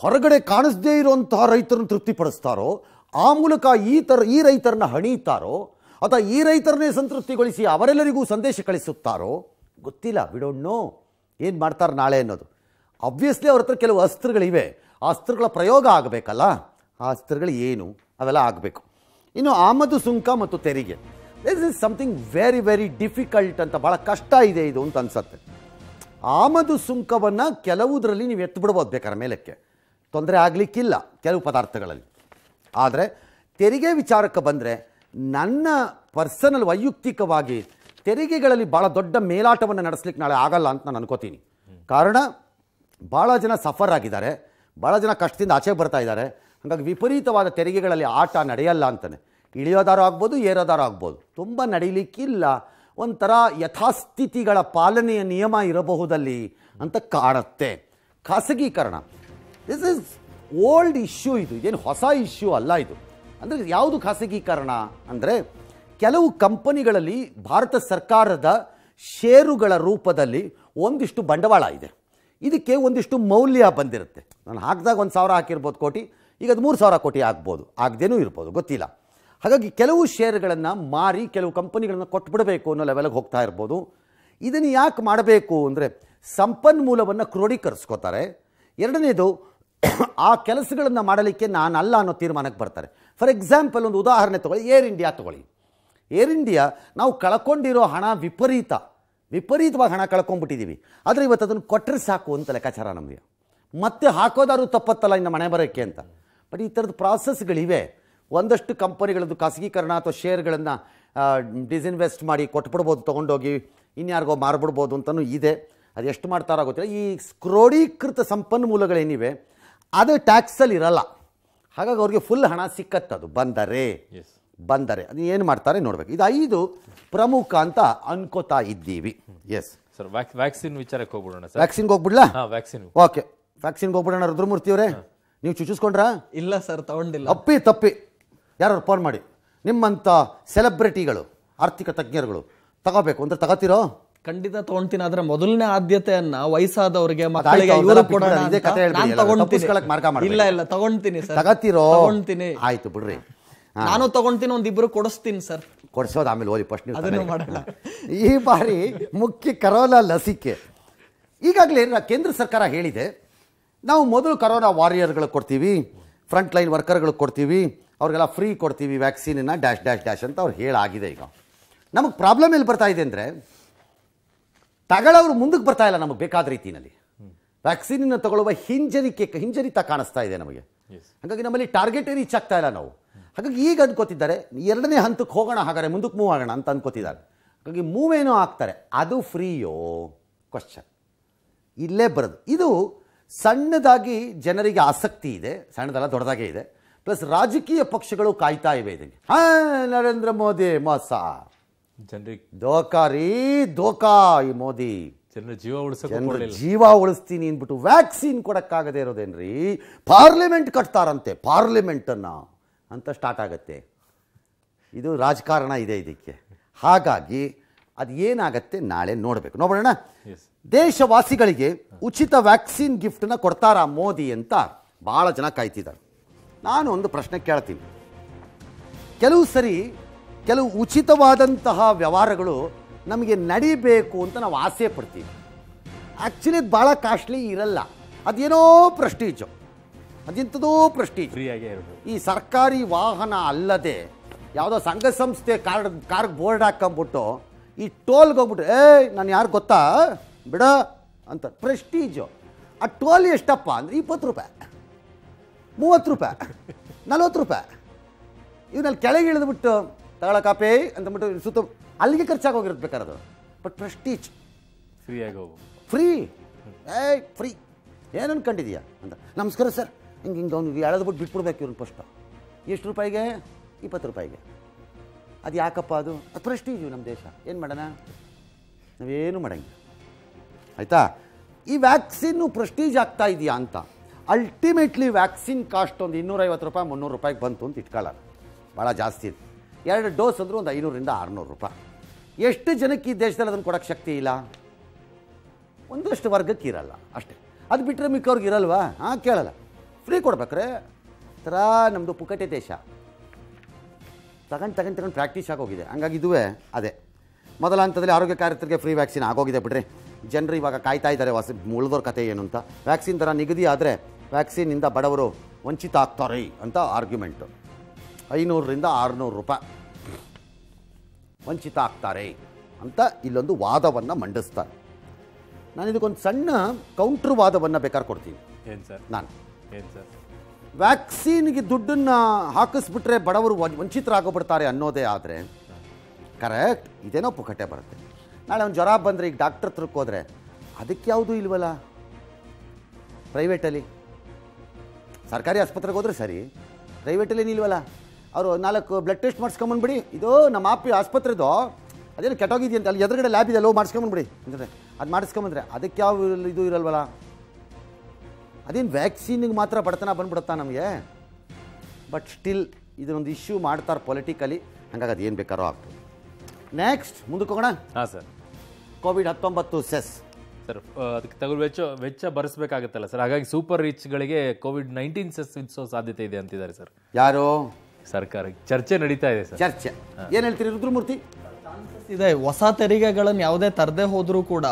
ಹೊರಗಡೆ ಕಾಣಿಸದೇ ಇರುವಂತಹ ರೈತರನ್ನ ತೃಪ್ತಿಪಡಿಸ್ತಾರೋ ಆ ಮೂಲಕ ಈ ಥರ ಈ ರೈತರನ್ನ ಹಣೀತಾರೋ ಅಥವಾ ಈ ರೈತರನ್ನೇ ಸಂತೃಪ್ತಿಗೊಳಿಸಿ ಅವರೆಲ್ಲರಿಗೂ ಸಂದೇಶ ಕಳಿಸುತ್ತಾರೋ ಗೊತ್ತಿಲ್ಲ ಬಿಡೋಣ್ಣು ಏನು ಮಾಡ್ತಾರೆ ನಾಳೆ ಅನ್ನೋದು ಅಬ್ವಿಯಸ್ಲಿ ಅವ್ರ ಹತ್ರ ಕೆಲವು ಅಸ್ತ್ರಗಳಿವೆ ಅಸ್ತ್ರಗಳ ಪ್ರಯೋಗ ಆಗಬೇಕಲ್ಲ ಆ ಅಸ್ತ್ರಗಳು ಏನು ಅವೆಲ್ಲ ಆಗಬೇಕು ಇನ್ನು ಆಮದು ಸುಂಕ ಮತ್ತು ತೆರಿಗೆ this is something very very difficult ಅಂತ ಭಾಳ ಕಷ್ಟ ಇದೆ ಇದು ಅಂತ ಅನಿಸುತ್ತೆ ಆಮದು ಸುಂಕವನ್ನು ಕೆಲವುದರಲ್ಲಿ ನೀವು ಎತ್ತು ಬೇಕಾದ್ರೆ ಮೇಲಕ್ಕೆ ತೊಂದರೆ ಆಗಲಿಕ್ಕಿಲ್ಲ ಕೆಲವು ಪದಾರ್ಥಗಳಲ್ಲಿ ಆದರೆ ತೆರಿಗೆ ವಿಚಾರಕ್ಕೆ ಬಂದರೆ ನನ್ನ ಪರ್ಸನಲ್ ವೈಯಕ್ತಿಕವಾಗಿ ತೆರಿಗೆಗಳಲ್ಲಿ ಭಾಳ ದೊಡ್ಡ ಮೇಲಾಟವನ್ನು ನಡೆಸ್ಲಿಕ್ಕೆ ನಾಳೆ ಆಗಲ್ಲ ಅಂತ ನಾನು ಅನ್ಕೋತೀನಿ ಕಾರಣ ಭಾಳ ಜನ ಸಫರ್ ಆಗಿದ್ದಾರೆ ಭಾಳ ಜನ ಕಷ್ಟದಿಂದ ಆಚೆ ಬರ್ತಾ ಇದ್ದಾರೆ ಹಾಗಾಗಿ ವಿಪರೀತವಾದ ತೆರಿಗೆಗಳಲ್ಲಿ ಆಟ ನಡೆಯಲ್ಲ ಅಂತಲೇ ಇಳಿಯೋದಾರು ಆಗ್ಬೋದು ಏರೋದಾರು ಆಗ್ಬೋದು ತುಂಬ ನಡೀಲಿಕ್ಕಿಲ್ಲ ಒಂಥರ ಯಥಾಸ್ಥಿತಿಗಳ ಪಾಲನೆಯ ನಿಯಮ ಇರಬಹುದಲ್ಲಿ ಅಂತ ಕಾಣುತ್ತೆ ಖಾಸಗೀಕರಣ ದಿಸ್ ಇಸ್ ಓಲ್ಡ್ ಇಶ್ಯೂ ಇದು ಏನು ಹೊಸ ಇಶ್ಯೂ ಅಲ್ಲ ಇದು ಅಂದರೆ ಯಾವುದು ಖಾಸಗೀಕರಣ ಅಂದರೆ ಕೆಲವು ಕಂಪನಿಗಳಲ್ಲಿ ಭಾರತ ಸರ್ಕಾರದ ಷೇರುಗಳ ರೂಪದಲ್ಲಿ ಒಂದಿಷ್ಟು ಬಂಡವಾಳ ಇದೆ ಇದಕ್ಕೆ ಒಂದಿಷ್ಟು ಮೌಲ್ಯ ಬಂದಿರುತ್ತೆ ನಾನು ಹಾಕಿದಾಗ ಒಂದು ಸಾವಿರ ಹಾಕಿರ್ಬೋದು ಕೋಟಿ ಈಗ ಅದು ಮೂರು ಸಾವಿರ ಕೋಟಿ ಆಗ್ಬೋದು ಆಗದೇನೂ ಇರ್ಬೋದು ಗೊತ್ತಿಲ್ಲ ಹಾಗಾಗಿ ಕೆಲವು ಶೇರ್ಗಳನ್ನು ಮಾರಿ ಕೆಲವು ಕಂಪನಿಗಳನ್ನು ಕೊಟ್ಬಿಡಬೇಕು ಅನ್ನೋ ಲೆವೆಲಗೆ ಹೋಗ್ತಾ ಇರ್ಬೋದು ಇದನ್ನು ಯಾಕೆ ಮಾಡಬೇಕು ಅಂದರೆ ಸಂಪನ್ಮೂಲವನ್ನು ಕ್ರೋಢೀಕರಿಸ್ಕೋತಾರೆ ಎರಡನೇದು ಆ ಕೆಲಸಗಳನ್ನು ಮಾಡಲಿಕ್ಕೆ ನಾನು ಅಲ್ಲ ಅನ್ನೋ ತೀರ್ಮಾನಕ್ಕೆ ಬರ್ತಾರೆ ಫಾರ್ ಎಕ್ಸಾಂಪಲ್ ಒಂದು ಉದಾಹರಣೆ ತೊಗೊಳ್ಳಿ ಏರ್ ಇಂಡಿಯಾ ತೊಗೊಳ್ಳಿ ಏರ್ ಇಂಡಿಯಾ ನಾವು ಕಳ್ಕೊಂಡಿರೋ ಹಣ ವಿಪರೀತ ವಿಪರೀತವಾಗಿ ಹಣ ಕಳ್ಕೊಂಡ್ಬಿಟ್ಟಿದ್ದೀವಿ ಆದರೆ ಇವತ್ತು ಅದನ್ನು ಕೊಟ್ಟರೆ ಸಾಕು ಅಂತ ಲೆಕ್ಕಾಚಾರ ನಮಗೆ ಮತ್ತೆ ಹಾಕೋದಾದ್ರೂ ತಪ್ಪತ್ತಲ್ಲ ಇನ್ನು ಮನೆ ಬರೋಕ್ಕೆ ಅಂತ ಬಟ್ ಈ ಥರದ ಪ್ರಾಸೆಸ್ಗಳಿವೆ ಒಂದಷ್ಟು ಕಂಪನಿಗಳದ್ದು ಖಾಸಗೀಕರಣ ಅಥವಾ ಶೇರ್ಗಳನ್ನು ಡಿಸಿನ್ವೆಸ್ಟ್ ಮಾಡಿ ಕೊಟ್ಬಿಡ್ಬೋದು ತೊಗೊಂಡೋಗಿ ಇನ್ಯಾರಿಗೋ ಮಾರ್ಬಿಡ್ಬೋದು ಅಂತಲೂ ಇದೆ ಅದು ಎಷ್ಟು ಮಾಡ್ತಾರೋ ಗೊತ್ತಿಲ್ಲ ಈ ಕ್ರೋಢೀಕೃತ ಸಂಪನ್ಮೂಲಗಳೇನಿವೆ ಅದು ಟ್ಯಾಕ್ಸಲ್ಲಿ ಇರಲ್ಲ ಹಾಗಾಗಿ ಅವ್ರಿಗೆ ಫುಲ್ ಹಣ ಸಿಕ್ಕತ್ತದು ಬಂದರೆ ಬಂದರೆ ಅದು ಏನು ಮಾಡ್ತಾರೆ ನೋಡಬೇಕು ಇದು ಐದು ಪ್ರಮುಖ ಅಂತ ಅನ್ಕೋತಾ ಇದ್ದೀವಿ ಎಸ್
ಸರ್ ವ್ಯಾಕ್ಸಿನ್ ವಿಚಾರಕ್ಕೆ ಹೋಗ್ಬಿಡೋಣ ಸರ್ ವ್ಯಾಕ್ಸಿನ್ಗೆ
ಹೋಗ್ಬಿಡ್ಲಾ ವ್ಯಾಕ್ಸಿನ್ ಓಕೆ ವ್ಯಾಕ್ಸಿನ್ ಹೋಗ್ಬಿಡೋಣ ಅವರೇ ನೀವು ಚುಚಿಸ್ಕೊಂಡ್ರಾ ಇಲ್ಲ ಸರ್ ತಗೊಂಡಿಲ್ಲ ಅಪ್ಪಿ ತಪ್ಪಿ ಯಾರು ಫೋನ್ ಮಾಡಿ ನಿಮ್ಮಂಥ ಸೆಲೆಬ್ರಿಟಿಗಳು ಆರ್ಥಿಕ ತಜ್ಞರುಗಳು
ತಗೋಬೇಕು ಅಂದ್ರೆ ತಗೋತಿರೋ ಖಂಡಿತ ತಗೊಂತೀನಿ ಆದ್ರೆ ಮೊದಲನೇ ಆದ್ಯತೆಯನ್ನ ವಯಸ್ಸಾದವರಿಗೆ ಇಲ್ಲ ಇಲ್ಲ ತಗೊಂತೀನಿ ಸರ್ ತಗೊಂತೀನಿ
ಆಯ್ತು ಬಿಡ್ರಿ ನಾನು
ತಗೊಂತೀನಿ ಒಂದಿಬ್ರು ಕೊಡಿಸ್ತೀನಿ ಸರ್
ಕೊಡಿಸೋದು ಆಮೇಲೆ ಓದಿ ಫಸ್ಟ್ ನೀವು ಮಾಡಲ್ಲ ಈ ಬಾರಿ ಮುಖ್ಯ ಕರೋಲಾ ಲಸಿಕೆ ಈಗಾಗಲೇ ಕೇಂದ್ರ ಸರ್ಕಾರ ಹೇಳಿದೆ ನಾವು ಮೊದಲು ಕರೋನಾ ವಾರಿಯರ್ಗಳು ಕೊಡ್ತೀವಿ ಫ್ರಂಟ್ ಲೈನ್ ವರ್ಕರ್ಗಳು ಕೊಡ್ತೀವಿ ಅವ್ರಿಗೆಲ್ಲ ಫ್ರೀ ಕೊಡ್ತೀವಿ ವ್ಯಾಕ್ಸಿನನ್ನು ಡ್ಯಾಶ್ ಡ್ಯಾಶ್ ಡ್ಯಾಶ್ ಅಂತ ಅವ್ರು ಹೇಳಾಗಿದೆ ಈಗ ನಮಗೆ ಪ್ರಾಬ್ಲಮ್ ಎಲ್ಲಿ ಬರ್ತಾ ಇದೆ ಅಂದರೆ ತಗೊಳ್ಳೋರು ಮುಂದಕ್ಕೆ ಬರ್ತಾ ಇಲ್ಲ ನಮಗೆ ಬೇಕಾದ ರೀತಿಯಲ್ಲಿ ವ್ಯಾಕ್ಸಿನನ್ನು ತಗೊಳ್ಳುವ ಹಿಂಜರಿಕೆ ಹಿಂಜರಿತ ಕಾಣಿಸ್ತಾ ಇದೆ ನಮಗೆ ಹಾಗಾಗಿ ನಮ್ಮಲ್ಲಿ ಟಾರ್ಗೆಟೇ ರೀಚ್ ಆಗ್ತಾ ಇಲ್ಲ ನಾವು ಹಾಗಾಗಿ ಈಗ ಅಂದ್ಕೋತಿದ್ದಾರೆ ಎರಡನೇ ಹಂತಕ್ಕೆ ಹೋಗೋಣ ಹಾಗಾದ್ರೆ ಮುಂದಕ್ಕೆ ಮೂವ್ ಆಗೋಣ ಅಂತ ಅಂದ್ಕೋತಿದ್ದಾರೆ ಹಾಗಾಗಿ ಮೂವೇನೋ ಆಗ್ತಾರೆ ಅದು ಫ್ರೀಯೋ ಕ್ವಶನ್ ಇಲ್ಲೇ ಬರೋದು ಇದು ಸಣ್ಣದಾಗಿ ಜನರಿಗೆ ಆಸಕ್ತಿ ಇದೆ ಸಣ್ಣದಲ್ಲ ದೊಡ್ಡದಾಗೇ ಇದೆ ಪ್ಲಸ್ ರಾಜಕೀಯ ಪಕ್ಷಗಳು ಕಾಯ್ತಾ ಇವೆ ಇದಕ್ಕೆ ಹಾ ನರೇಂದ್ರ ಮೋದಿ ಮಾಸಾ ಜನರಿಗೆ ದೋಕಾ ರೀ ದೋಕಾ ಈ ಮೋದಿ ಜೀವ ಉಳಿಸಕ್ಕೆ ಜೀವ ಉಳಿಸ್ತೀನಿ ಅಂದ್ಬಿಟ್ಟು ವ್ಯಾಕ್ಸಿನ್ ಕೊಡಕ್ಕಾಗದೆ ಇರೋದೇನ್ರಿ ಪಾರ್ಲಿಮೆಂಟ್ ಕಟ್ತಾರಂತೆ ಪಾರ್ಲಿಮೆಂಟನ್ನು ಅಂತ ಸ್ಟಾರ್ಟ್ ಆಗುತ್ತೆ ಇದು ರಾಜಕಾರಣ ಇದೆ ಇದಕ್ಕೆ ಹಾಗಾಗಿ ಅದು ಏನಾಗತ್ತೆ ನಾಳೆ ನೋಡಬೇಕು ನೋಡೋಣ ದೇಶವಾಸಿಗಳಿಗೆ ಉಚಿತ ವ್ಯಾಕ್ಸಿನ್ ಗಿಫ್ಟನ್ನ ಕೊಡ್ತಾರಾ ಮೋದಿ ಅಂತ ಭಾಳ ಜನ ಕಾಯ್ತಿದ್ದಾರೆ ನಾನು ಒಂದು ಪ್ರಶ್ನೆ ಕೇಳ್ತೀನಿ ಕೆಲವು ಸರಿ ಕೆಲವು ಉಚಿತವಾದಂತಹ ವ್ಯವಹಾರಗಳು ನಮಗೆ ನಡಿಬೇಕು ಅಂತ ನಾವು ಆಸೆ ಪಡ್ತೀವಿ ಆ್ಯಕ್ಚುಲಿ ಅದು ಭಾಳ ಕಾಸ್ಟ್ಲಿ ಇರಲ್ಲ ಅದೇನೋ ಪ್ರೆಸ್ಟೀಜು ಅದೆಂಥದೋ ಪ್ರೆಸ್ಟೀಜ್ ಫ್ರೀಯಾಗಿ ಈ ಸರ್ಕಾರಿ ವಾಹನ ಅಲ್ಲದೆ ಯಾವುದೋ ಸಂಘ ಸಂಸ್ಥೆ ಕಾರ್ ಕಾರ್ಗೆ ಬೋರ್ಡ್ ಹಾಕೊಂಬಿಟ್ಟು ಈ ಟೋಲ್ಗೆ ಹೋಗ್ಬಿಟ್ಟು ಏಯ್ ನಾನು ಯಾರು ಗೊತ್ತಾ ಬಿಡ ಅಂತ ಪ್ರೆಸ್ಟೀಜು ಆ ಟೋಲ್ ಎಷ್ಟಪ್ಪ ಅಂದರೆ ಇಪ್ಪತ್ತು ರೂಪಾಯಿ ಮೂವತ್ತು ರೂಪಾಯಿ ನಲ್ವತ್ತು ರೂಪಾಯಿ ಇವನಲ್ಲಿ ಕೆಳಗೆ ಇಳಿದ್ಬಿಟ್ಟು ತಗೊಳ ಕಾಪಿ ಅಂತಬಿಟ್ಟು ಸುತ್ತ ಅಲ್ಲಿಗೆ ಹೋಗಿರ್ಬೇಕಾರದು ಬಟ್ ಪ್ರೆಸ್ಟೀಜ್ ಫ್ರೀಯಾಗಿ ಹೋಗು ಫ್ರೀ ಏಯ್ ಫ್ರೀ ಏನು ಕಂಡಿದೆಯಾ ಅಂತ ನಮಸ್ಕಾರ ಸರ್ ಹಿಂಗೆ ಹಿಂಗೆ ಅವ್ನು ಎಳೆದ್ಬಿಟ್ಟು ಬಿಟ್ಬಿಡ್ಬೇಕು ಇವ್ರನ್ನ ಫಸ್ಟ್ ಎಷ್ಟು ರೂಪಾಯಿಗೆ ಇಪ್ಪತ್ತು ರೂಪಾಯಿಗೆ ಅದು ಯಾಕಪ್ಪ ಅದು ಅದು ಪ್ರೆಸ್ಟೀಜು ನಮ್ಮ ದೇಶ ಏನು ಮಾಡೋಣ ನಾವೇನು ಮಾಡಂಗಿಲ್ಲ ಆಯಿತಾ ಈ ವ್ಯಾಕ್ಸಿನ್ನು ಪ್ರೆಸ್ಟೀಜ್ ಆಗ್ತಾ ಇದೆಯಾ ಅಂತ ಅಲ್ಟಿಮೇಟ್ಲಿ ವ್ಯಾಕ್ಸಿನ್ ಕಾಸ್ಟ್ ಒಂದು ಇನ್ನೂರೈವತ್ತು ರೂಪಾಯಿ ಮುನ್ನೂರು ರೂಪಾಯಿಗೆ ಬಂತು ಅಂತ ಇಟ್ಕೊಳ್ಳೋಣ ಭಾಳ ಜಾಸ್ತಿ ಎರಡು ಡೋಸ್ ಅಂದರೂ ಒಂದು ಐನೂರಿಂದ ಆರುನೂರು ರೂಪಾಯಿ ಎಷ್ಟು ಜನಕ್ಕೆ ಈ ದೇಶದಲ್ಲಿ ಅದನ್ನು ಕೊಡೋಕ್ಕೆ ಶಕ್ತಿ ಇಲ್ಲ ಒಂದಷ್ಟು ವರ್ಗಕ್ಕೆ ಇರಲ್ಲ ಅಷ್ಟೇ ಅದು ಬಿಟ್ಟರೆ ಮಿಕ್ಕವ್ರಿಗೆ ಇರಲ್ವಾ ಹಾಂ ಕೇಳಲ್ಲ ಫ್ರೀ ಕೊಡ್ಬೇಕ್ರೆ ಥರ ನಮ್ಮದು ಪುಕಟೆ ದೇಶ ತಗೊಂಡು ತಗೊಂಡು ತಗೊಂಡು ಪ್ರಾಕ್ಟೀಸ್ ಆಗೋಗಿದೆ ಹಂಗಾಗಿ ಇದುವೇ ಅದೇ ಮೊದಲ ಹಂತದಲ್ಲಿ ಆರೋಗ್ಯ ಕಾರ್ಯಕರ್ತರಿಗೆ ಫ್ರೀ ವ್ಯಾಕ್ಸಿನ್ ಆಗೋಗಿದೆ ಬಿಡ್ರಿ ಜನರು ಇವಾಗ ಕಾಯ್ತಾ ಇದ್ದಾರೆ ವಾಸ ಕಥೆ ಕತೆ ಏನು ಅಂತ ವ್ಯಾಕ್ಸಿನ್ ಥರ ನಿಗದಿ ಆದರೆ ವ್ಯಾಕ್ಸಿನಿಂದ ಬಡವರು ವಂಚಿತ ಆಗ್ತಾರೆ ಅಂತ ಆರ್ಗ್ಯುಮೆಂಟು ಐನೂರರಿಂದ ಆರುನೂರು ರೂಪಾಯಿ ವಂಚಿತ ಆಗ್ತಾರೆ ಅಂತ ಇಲ್ಲೊಂದು ವಾದವನ್ನು ಮಂಡಿಸ್ತಾರೆ ನಾನು ಇದಕ್ಕೊಂದು ಸಣ್ಣ ಕೌಂಟ್ರ್ ವಾದವನ್ನು ಬೇಕಾದ್ರೆ ಕೊಡ್ತೀನಿ ನಾನು ವ್ಯಾಕ್ಸಿನ್ಗೆ ದುಡ್ಡನ್ನು ಹಾಕಿಸ್ಬಿಟ್ರೆ ಬಡವರು ವಂಚಿತರಾಗೋಗ್ಬಿಡ್ತಾರೆ ಅನ್ನೋದೇ ಆದರೆ ಕರೆಕ್ಟ್ ಇದೇನೋ ಪುಕಟೆ ಬರುತ್ತೆ ನಾಳೆ ಅವ್ನು ಜ್ವರ ಬಂದರೆ ಈಗ ಡಾಕ್ಟ್ರ್ ಹತ್ರಕ್ಕೆ ಹೋದರೆ ಅದಕ್ಕೆ ಯಾವುದೂ ಇಲ್ವಲ್ಲ ಪ್ರೈವೇಟಲ್ಲಿ ಸರ್ಕಾರಿ ಆಸ್ಪತ್ರೆಗೆ ಹೋದರೆ ಸರಿ ಪ್ರೈವೇಟಲ್ಲಿ ನಿಲ್ವಲ್ಲ ಅವರು ನಾಲ್ಕು ಬ್ಲಡ್ ಟೆಸ್ಟ್ ಮಾಡಿಸ್ಕೊಂಬಂದ್ಬಿಡಿ ಇದು ನಮ್ಮ ಆಪಿ ಆಸ್ಪತ್ರೆದು ಅದೇನು ಕೆಟ್ಟೋಗಿದೆಯಂತೆ ಅಲ್ಲಿ ಎದುರುಗಡೆ ಲ್ಯಾಬ್ ಇದೆ ಅಲ್ಲೋ ಮಾಡಿಸ್ಕೊಂಬಂದ್ಬಿಡಿ ಅದು ಮಾಡಿಸ್ಕೊಂಬಂದ್ರೆ ಅದಕ್ಕೆ ಯಾವ ಇದು ಇರಲ್ವಲ್ಲ ಅದೇನು ವ್ಯಾಕ್ಸಿನಿಗೆ ಮಾತ್ರ ಬಡತನ ಬಂದ್ಬಿಡುತ್ತಾ ನಮಗೆ ಬಟ್ ಸ್ಟಿಲ್ ಇದನ್ನೊಂದು ಇಶ್ಯೂ ಮಾಡ್ತಾರೆ ಪೊಲಿಟಿಕಲಿ ಹಂಗಾಗಿ ಅದು ಏನು ಬೇಕಾರೋ ಆಗ್ತದೆ ನೆಕ್ಸ್ಟ್ ಮುಂದಕ್ಕೆ ಹೋಗೋಣ ಹಾಂ ಸರ್ ಕೋವಿಡ್ ಹತ್ತೊಂಬತ್ತು ಸೆಸ್ ಸರ್ ಅದಕ್ಕೆ ತಗೋ ವೆಚ್ಚ ವೆಚ್ಚ
ಭರಿಸಬೇಕಾಗುತ್ತಲ್ಲ ಸರ್ ಹಾಗಾಗಿ ಸೂಪರ್ ರಿಚ್ಗಳಿಗೆ ಕೋವಿಡ್ ನೈನ್ಟೀನ್ ಸೆಸ್ ವಿಧಿಸೋ ಸಾಧ್ಯತೆ ಇದೆ ಅಂತಿದ್ದಾರೆ ಸರ್ ಯಾರು ಸರ್ಕಾರ ಚರ್ಚೆ ನಡೀತಾ ಇದೆ ಸರ್ ಚರ್ಚೆ
ಏನು ಹೇಳ್ತೀರಿ ರುದ್ರಮೂರ್ತಿ ಇದೆ ಹೊಸ ತೆರಿಗೆಗಳನ್ನು ಯಾವುದೇ ತರದೇ ಹೋದರೂ ಕೂಡ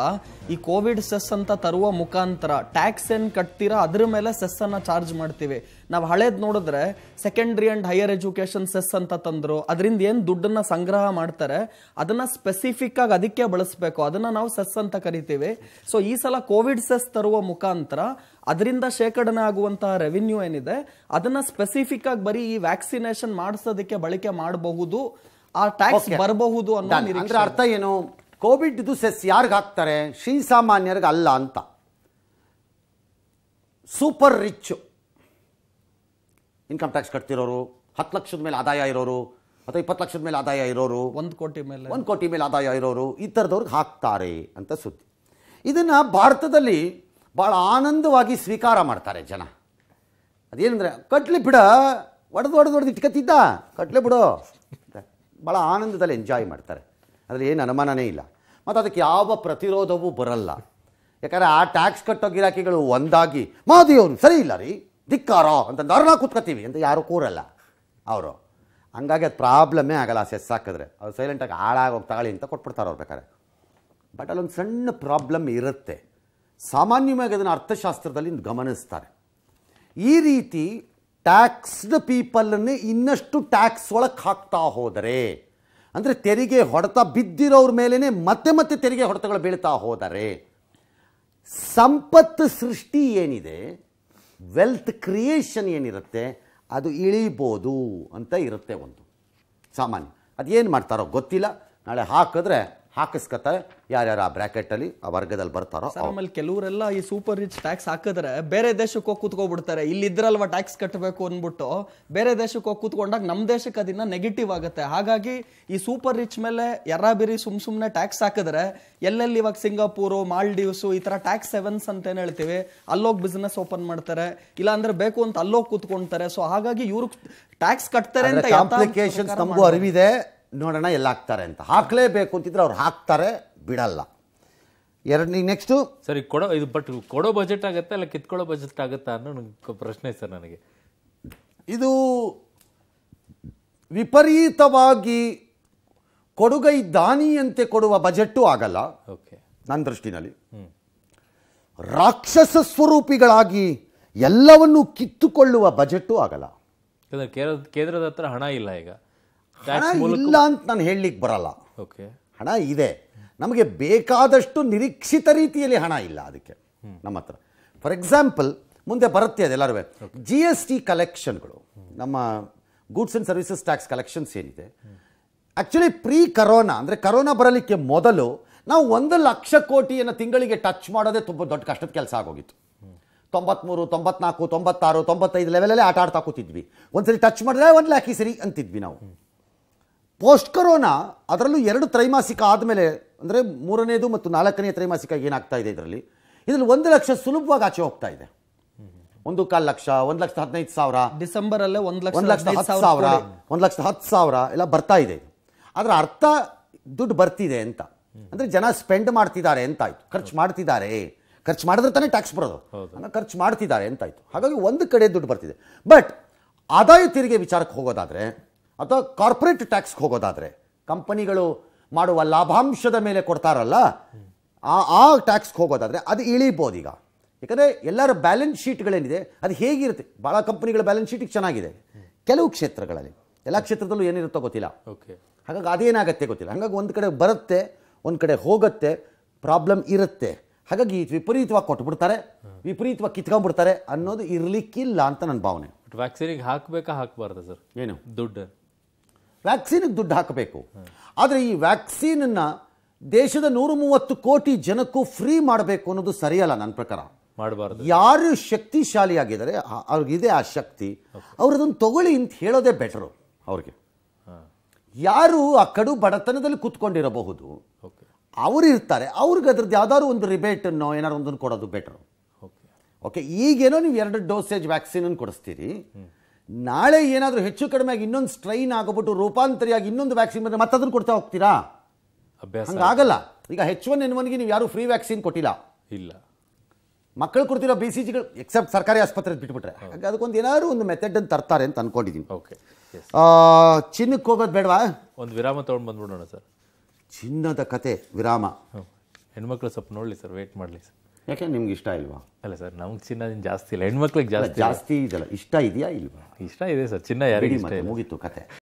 ಈ ಕೋವಿಡ್ ಸೆಸ್ ಅಂತ ತರುವ ಮುಖಾಂತರ ಟ್ಯಾಕ್ಸ್ ಏನು ಕಟ್ತೀರಾ ಅದ್ರ ಮೇಲೆ ಸೆಸ್ ಅನ್ನ ಚಾರ್ಜ್ ಮಾಡ್ತೀವಿ ನಾವು ಹಳೇದು ನೋಡಿದ್ರೆ secondary and higher education cess ಅಂತ ತಂದರು ಅದರಿಂದ ಏನು ದುಡ್ಡನ್ನು ಸಂಗ್ರಹ ಮಾಡ್ತಾರೆ ಅದನ್ನು ಆಗಿ ಅದಕ್ಕೆ ಬಳಸಬೇಕು ಅದನ್ನು ನಾವು ಸೆಸ್ ಅಂತ ಕರಿತೀವಿ ಸೊ ಈ ಸಲ ಕೋವಿಡ್ ಸೆಸ್ ತರುವ ಮುಖಾಂತರ ಅದರಿಂದ ಶೇಖರಣೆ ಆಗುವಂತಹ ರೆವಿನ್ಯೂ ಏನಿದೆ ಅದನ್ನು ಆಗಿ ಬರೀ ಈ ವ್ಯಾಕ್ಸಿನೇಷನ್ ಮಾಡಿಸೋದಕ್ಕೆ ಬಳಕೆ ಮಾಡಬಹುದು ಆ ಟ್ಯಾಕ್ಸ್ ಬರಬಹುದು ಅನ್ನೋ ಅರ್ಥ ಏನು
ಕೋವಿಡ್ ಇದು ಸೆಸ್ ಯಾರಿಗೆ ಹಾಕ್ತಾರೆ ಶ್ರೀಸಾಮಾನ್ಯರಿಗೆ ಅಲ್ಲ ಅಂತ ಸೂಪರ್ ರಿಚ್ ಇನ್ಕಮ್ ಟ್ಯಾಕ್ಸ್ ಕಟ್ತಿರೋರು ಹತ್ತು ಲಕ್ಷದ ಮೇಲೆ ಆದಾಯ ಇರೋರು ಅಥವಾ ಇಪ್ಪತ್ತು ಲಕ್ಷದ ಮೇಲೆ ಆದಾಯ ಇರೋರು ಒಂದು ಕೋಟಿ ಮೇಲೆ ಒಂದು ಕೋಟಿ ಮೇಲೆ ಆದಾಯ ಇರೋರು ಈ ಥರದವ್ರಿಗೆ ಹಾಕ್ತಾರೆ ಅಂತ ಸುದ್ದಿ ಇದನ್ನು ಭಾರತದಲ್ಲಿ ಭಾಳ ಆನಂದವಾಗಿ ಸ್ವೀಕಾರ ಮಾಡ್ತಾರೆ ಜನ ಅದೇನಂದರೆ ಕಟ್ಲಿ ಬಿಡ ಒಡೆದು ಒಡೆದು ಒಡೆದು ಇಟ್ಕೊತಿದ್ದ ಕಟ್ಲೆ ಬಿಡು ಭಾಳ ಆನಂದದಲ್ಲಿ ಎಂಜಾಯ್ ಮಾಡ್ತಾರೆ ಅದರಲ್ಲಿ ಏನು ಅನುಮಾನನೇ ಇಲ್ಲ ಮತ್ತು ಅದಕ್ಕೆ ಯಾವ ಪ್ರತಿರೋಧವೂ ಬರಲ್ಲ ಯಾಕಂದರೆ ಆ ಟ್ಯಾಕ್ಸ್ ಕಟ್ಟೋ ಗಿರಾಕಿಗಳು ಒಂದಾಗಿ ಮಾದಿಯವರು ಸರಿ ಇಲ್ಲ ರೀ ಧಿಕ್ಕಾರೋ ಅಂತ ನಾವು ಕೂತ್ಕೋತೀವಿ ಅಂತ ಯಾರು ಕೂರಲ್ಲ ಅವರು ಹಂಗಾಗಿ ಅದು ಪ್ರಾಬ್ಲಮ್ಮೇ ಆಗಲ್ಲ ಆ ಸೆಸ್ ಹಾಕಿದ್ರೆ ಅವ್ರು ಸೈಲೆಂಟಾಗಿ ಹಾಳಾಗೋಗಿ ತಗೊಳ್ಳಿ ಅಂತ ಕೊಟ್ಬಿಡ್ತಾರೆ ಅವ್ರು ಬೇಕಾದ್ರೆ ಬಟ್ ಅಲ್ಲೊಂದು ಸಣ್ಣ ಪ್ರಾಬ್ಲಮ್ ಇರುತ್ತೆ ಸಾಮಾನ್ಯವಾಗಿ ಅದನ್ನು ಅರ್ಥಶಾಸ್ತ್ರದಲ್ಲಿ ಗಮನಿಸ್ತಾರೆ ಈ ರೀತಿ ಟ್ಯಾಕ್ಸ್ಡ್ ಪೀಪಲನ್ನು ಇನ್ನಷ್ಟು ಟ್ಯಾಕ್ಸ್ ಒಳಗೆ ಹಾಕ್ತಾ ಹೋದರೆ ಅಂದರೆ ತೆರಿಗೆ ಹೊಡೆತ ಬಿದ್ದಿರೋರ ಮೇಲೇ ಮತ್ತೆ ಮತ್ತೆ ತೆರಿಗೆ ಹೊಡೆತಗಳು ಬೀಳ್ತಾ ಹೋದರೆ ಸಂಪತ್ತು ಸೃಷ್ಟಿ ಏನಿದೆ ವೆಲ್ತ್ ಕ್ರಿಯೇಷನ್ ಏನಿರುತ್ತೆ ಅದು ಇಳಿಬೋದು ಅಂತ ಇರುತ್ತೆ ಒಂದು ಸಾಮಾನ್ಯ ಏನು ಮಾಡ್ತಾರೋ ಗೊತ್ತಿಲ್ಲ ನಾಳೆ ಹಾಕಿದ್ರೆ ಹಾಕಿಸ್ಕತಾರೆ ಯಾರ್ಯಾರು ಆ ಅಲ್ಲಿ ಆ ವರ್ಗದಲ್ಲಿ ಬರ್ತಾರೋ
ಆಮೇಲೆ ಕೆಲವರೆಲ್ಲ ಈ ಸೂಪರ್ ರಿಚ್ ಟ್ಯಾಕ್ಸ್ ಹಾಕಿದ್ರೆ ಬೇರೆ ದೇಶಕ್ಕೆ ಹೋಗಿ ಕೂತ್ಕೊಬಿಡ್ತಾರೆ ಇದ್ರಲ್ವಾ ಟ್ಯಾಕ್ಸ್ ಕಟ್ಟಬೇಕು ಅಂದ್ಬಿಟ್ಟು ಬೇರೆ ದೇಶಕ್ಕೆ ಹೋಗಿ ಕೂತ್ಕೊಂಡಾಗ ನಮ್ಮ ದೇಶಕ್ಕೆ ಅದನ್ನ ನೆಗೆಟಿವ್ ಆಗುತ್ತೆ ಹಾಗಾಗಿ ಈ ಸೂಪರ್ ರಿಚ್ ಮೇಲೆ ಯರಾಬಿರಿ ಸುಮ್ ಸುಮ್ಮನೆ ಟ್ಯಾಕ್ಸ್ ಹಾಕಿದ್ರೆ ಎಲ್ಲೆಲ್ಲಿ ಇವಾಗ ಸಿಂಗಾಪುರು ಮಾಲ್ಡೀವ್ಸ್ ಈ ತರ ಟ್ಯಾಕ್ಸ್ ಸೆವೆನ್ಸ್ ಅಂತ ಏನು ಹೇಳ್ತೀವಿ ಅಲ್ಲೋಗಿ ಬಿಸ್ನೆಸ್ ಓಪನ್ ಮಾಡ್ತಾರೆ ಇಲ್ಲಾಂದ್ರೆ ಬೇಕು ಅಂತ ಅಲ್ಲೋಗಿ ಕೂತ್ಕೊಂತಾರೆ ಸೊ ಹಾಗಾಗಿ ಇವರು ಟ್ಯಾಕ್ಸ್ ಕಟ್ತಾರೆ ಅಂತ ನಮಗೂ ಅರಿವಿದೆ
ನೋಡೋಣ ಎಲ್ಲ ಹಾಕ್ತಾರೆ ಅಂತ
ಹಾಕಲೇಬೇಕು ಅಂತಿದ್ರೆ ಅವ್ರು
ಹಾಕ್ತಾರೆ ಬಿಡಲ್ಲ ಎರಡು ನೆಕ್ಸ್ಟು ಸರಿ ಕೊಡೋ ಇದು ಬಟ್ ಕೊಡೋ ಬಜೆಟ್ ಆಗುತ್ತಾ
ಇಲ್ಲ ಕಿತ್ಕೊಳ್ಳೋ ಬಜೆಟ್ ಆಗುತ್ತಾ ಅನ್ನೋ ಪ್ರಶ್ನೆ ಸರ್ ನನಗೆ ಇದು
ವಿಪರೀತವಾಗಿ ಕೊಡುಗೈ ದಾನಿಯಂತೆ ಕೊಡುವ ಬಜೆಟ್ಟು ಆಗಲ್ಲ ಓಕೆ ನನ್ನ ದೃಷ್ಟಿನಲ್ಲಿ ರಾಕ್ಷಸ ಸ್ವರೂಪಿಗಳಾಗಿ ಎಲ್ಲವನ್ನು ಕಿತ್ತುಕೊಳ್ಳುವ ಬಜೆಟ್ಟು ಆಗಲ್ಲ
ಕೇಂದ್ರದ ಹತ್ರ ಹಣ ಇಲ್ಲ ಈಗ
ಹಣ ಇಲ್ಲ ಅಂತ ನಾನು ಹೇಳಲಿಕ್ಕೆ ಬರಲ್ಲ ಓಕೆ ಹಣ ಇದೆ ನಮಗೆ ಬೇಕಾದಷ್ಟು ನಿರೀಕ್ಷಿತ ರೀತಿಯಲ್ಲಿ ಹಣ ಇಲ್ಲ ಅದಕ್ಕೆ ನಮ್ಮ ಹತ್ರ ಫಾರ್ ಎಕ್ಸಾಂಪಲ್ ಮುಂದೆ ಬರುತ್ತೆ ಅದೆಲ್ಲರೂ ಜಿ ಎಸ್ ಟಿ ಕಲೆಕ್ಷನ್ಗಳು ನಮ್ಮ goods and services tax collections ಏನಿದೆ ಆ್ಯಕ್ಚುಲಿ ಪ್ರೀ ಕರೋನಾ ಅಂದರೆ ಕರೋನಾ ಬರಲಿಕ್ಕೆ ಮೊದಲು ನಾವು ಒಂದು ಲಕ್ಷ ಕೋಟಿಯನ್ನು ತಿಂಗಳಿಗೆ ಟಚ್ ಮಾಡೋದೇ ತುಂಬ ದೊಡ್ಡ ಕಷ್ಟದ ಕೆಲಸ ಆಗೋಗಿತ್ತು ತೊಂಬತ್ಮೂರು ತೊಂಬತ್ನಾಲ್ಕು ತೊಂಬತ್ತಾರು ತೊಂಬತ್ತೈದು ಲೆವೆಲಲ್ಲೇ ಆಟ ಆಡ್ತಾ ಕೂತಿದ್ವಿ ಒಂದ್ಸರಿ ಟಚ್ ಮಾಡಿದ್ರೆ ಒಂದು ಲ್ಯಾಕ್ ಸರಿ ಅಂತಿದ್ವಿ ನಾವು ಪೋಸ್ಟ್ ಕರೋನಾ ಅದರಲ್ಲೂ ಎರಡು ತ್ರೈಮಾಸಿಕ ಆದಮೇಲೆ ಅಂದರೆ ಮೂರನೇದು ಮತ್ತು ನಾಲ್ಕನೇ ತ್ರೈಮಾಸಿಕ ಏನಾಗ್ತಾ ಇದೆ ಇದರಲ್ಲಿ ಇದರಲ್ಲಿ ಒಂದು ಲಕ್ಷ ಸುಲಭವಾಗಿ ಆಚೆ ಹೋಗ್ತಾ ಇದೆ ಒಂದು ಕಾಲು ಲಕ್ಷ ಒಂದು ಲಕ್ಷದ ಹದಿನೈದು ಸಾವಿರ ಡಿಸೆಂಬರಲ್ಲೇ ಒಂದು ಲಕ್ಷ ಒಂದು ಲಕ್ಷದ ಹತ್ತು ಸಾವಿರ ಒಂದು ಲಕ್ಷದ ಹತ್ತು ಸಾವಿರ ಎಲ್ಲ ಬರ್ತಾ ಇದೆ ಅದರ ಅರ್ಥ ದುಡ್ಡು ಬರ್ತಿದೆ ಅಂತ ಅಂದರೆ ಜನ ಸ್ಪೆಂಡ್ ಮಾಡ್ತಿದ್ದಾರೆ ಅಂತಾಯ್ತು ಖರ್ಚು ಮಾಡ್ತಿದ್ದಾರೆ ಖರ್ಚು ಮಾಡಿದ್ರೆ ತಾನೇ ಟ್ಯಾಕ್ಸ್ ಬರೋದು ಖರ್ಚು ಮಾಡ್ತಿದ್ದಾರೆ ಅಂತಾಯ್ತು ಹಾಗಾಗಿ ಒಂದು ಕಡೆ ದುಡ್ಡು ಬರ್ತಿದೆ ಬಟ್ ಆದಾಯ ತೆರಿಗೆ ವಿಚಾರಕ್ಕೆ ಹೋಗೋದಾದರೆ ಅಥವಾ ಕಾರ್ಪೊರೇಟ್ ಟ್ಯಾಕ್ಸ್ಗೆ ಹೋಗೋದಾದರೆ ಕಂಪನಿಗಳು ಮಾಡುವ ಲಾಭಾಂಶದ ಮೇಲೆ ಕೊಡ್ತಾರಲ್ಲ ಆ ಆ ಟ್ಯಾಕ್ಸ್ಗೆ ಹೋಗೋದಾದರೆ ಅದು ಇಳಿಬೋದು ಈಗ ಯಾಕಂದರೆ ಎಲ್ಲರ ಬ್ಯಾಲೆನ್ಸ್ ಶೀಟ್ಗಳೇನಿದೆ ಅದು ಹೇಗಿರುತ್ತೆ ಭಾಳ ಕಂಪನಿಗಳ ಬ್ಯಾಲೆನ್ಸ್ ಶೀಟಿಗೆ ಚೆನ್ನಾಗಿದೆ ಕೆಲವು ಕ್ಷೇತ್ರಗಳಲ್ಲಿ ಎಲ್ಲ ಕ್ಷೇತ್ರದಲ್ಲೂ ಏನಿರುತ್ತೋ ಗೊತ್ತಿಲ್ಲ ಓಕೆ ಹಾಗಾಗಿ ಅದೇನಾಗತ್ತೆ ಗೊತ್ತಿಲ್ಲ ಹಾಗಾಗಿ ಒಂದು ಕಡೆ ಬರುತ್ತೆ ಒಂದು ಕಡೆ ಹೋಗುತ್ತೆ ಪ್ರಾಬ್ಲಮ್ ಇರುತ್ತೆ ಹಾಗಾಗಿ ವಿಪರೀತವಾಗಿ ಕೊಟ್ಬಿಡ್ತಾರೆ ವಿಪರೀತವಾಗಿ ಕಿತ್ಕೊಂಡ್ಬಿಡ್ತಾರೆ ಅನ್ನೋದು ಇರಲಿಕ್ಕಿಲ್ಲ ಅಂತ ನನ್ನ ಭಾವನೆ
ವ್ಯಾಕ್ಸಿನಿಗೆ ಹಾಕಬೇಕಾ ಹಾಕಬಾರ್ದು ಸರ್ ಏನು
ದುಡ್ಡು ವ್ಯಾಕ್ಸಿನ್ಗೆ ದುಡ್ಡು ಹಾಕಬೇಕು ಆದರೆ ಈ ವ್ಯಾಕ್ಸಿನನ್ನು ದೇಶದ ನೂರು ಮೂವತ್ತು ಕೋಟಿ ಜನಕ್ಕೂ ಫ್ರೀ ಮಾಡಬೇಕು ಅನ್ನೋದು ಸರಿಯಲ್ಲ ನನ್ನ ಪ್ರಕಾರ ಮಾಡಬಾರ್ದು ಯಾರು ಶಕ್ತಿಶಾಲಿಯಾಗಿದ್ದಾರೆ ಅವ್ರಿಗಿದೆ ಆ ಶಕ್ತಿ ಅವ್ರು ಅದನ್ನು ತಗೊಳ್ಳಿ ಅಂತ ಹೇಳೋದೇ ಬೆಟರು ಅವ್ರಿಗೆ ಯಾರು ಆ ಕಡು ಬಡತನದಲ್ಲಿ ಕೂತ್ಕೊಂಡಿರಬಹುದು ಅವರು ಇರ್ತಾರೆ ಅವ್ರಿಗೆ ಅದ್ರದ್ದು ಯಾವ್ದಾದ್ರು ಒಂದು ರಿಬೇಟನ್ನು ಏನಾದ್ರು ಒಂದನ್ನು ಕೊಡೋದು ಬೆಟರು ಓಕೆ ಈಗೇನೋ ನೀವು ಎರಡು ಡೋಸೇಜ್ ವ್ಯಾಕ್ಸಿನನ್ನು ಕೊಡಿಸ್ತೀರಿ ನಾಳೆ ಏನಾದರೂ ಹೆಚ್ಚು ಆಗಿ ಇನ್ನೊಂದು ಸ್ಟ್ರೈನ್ ಆಗಿಬಿಟ್ಟು ರೂಪಾಂತರಿಯಾಗಿ ಇನ್ನೊಂದು ವ್ಯಾಕ್ಸಿನ್ ಬಂದರೆ ಅದನ್ನು ಕೊಡ್ತಾ ಹೋಗ್ತೀರಾ ಹಂಗಾಗಲ್ಲ ಈಗ ಹೆಚ್ ಒನ್ ಎನ್ ಒನ್ಗೆ ನೀವು ಯಾರೂ ಫ್ರೀ ವ್ಯಾಕ್ಸಿನ್ ಕೊಟ್ಟಿಲ್ಲ ಇಲ್ಲ ಮಕ್ಕಳು ಕೊಡ್ತಿರೋ ಬಿ ಸಿ ಜಿಗಳು ಎಕ್ಸೆಪ್ಟ್ ಸರ್ಕಾರಿ ಆಸ್ಪತ್ರೆ ಬಿಟ್ಬಿಟ್ರೆ ಹಾಗೆ ಅದಕ್ಕೊಂದು ಏನಾದ್ರು ಒಂದು ಮೆಥಡ್ ಅಂತ ತರ್ತಾರೆ ಅಂತ ಅನ್ಕೊಂಡಿದ್ದೀನಿ ಓಕೆ ಚಿನ್ನಕ್ಕೆ ಹೋಗೋದು ಬೇಡವಾ ಒಂದು ವಿರಾಮ ತೊಗೊಂಡು ಬಂದ್ಬಿಡೋಣ ಸರ್ ಚಿನ್ನದ ಕತೆ ವಿರಾಮ
ಹೆಣ್ಮಕ್ಳು ಸ್ವಲ್ಪ ನೋಡಲಿ ಸರ್ ವೇಟ್ ಮಾಡಲಿ ಸರ್ ಯಾಕೆ ನಿಮ್ಗೆ ಇಷ್ಟ ಇಲ್ವಾ ಅಲ್ಲ ಸರ್ ನಮ್ಗೆ ಚಿನ್ನ ಜಾಸ್ತಿ ಇಲ್ಲ ಹೆಣ್ಮಕ್ಳಿಗೆ ಜಾಸ್ತಿ ಜಾಸ್ತಿ ಇದೆಯಲ್ಲ ಇಷ್ಟ ಇದೆಯಾ ಇಲ್ವಾ ಇಷ್ಟ ಇದೆ ಸರ್ ಚಿನ್ನ ಯಾರಿಗೆ ಮುಗೀತು ಕತೆ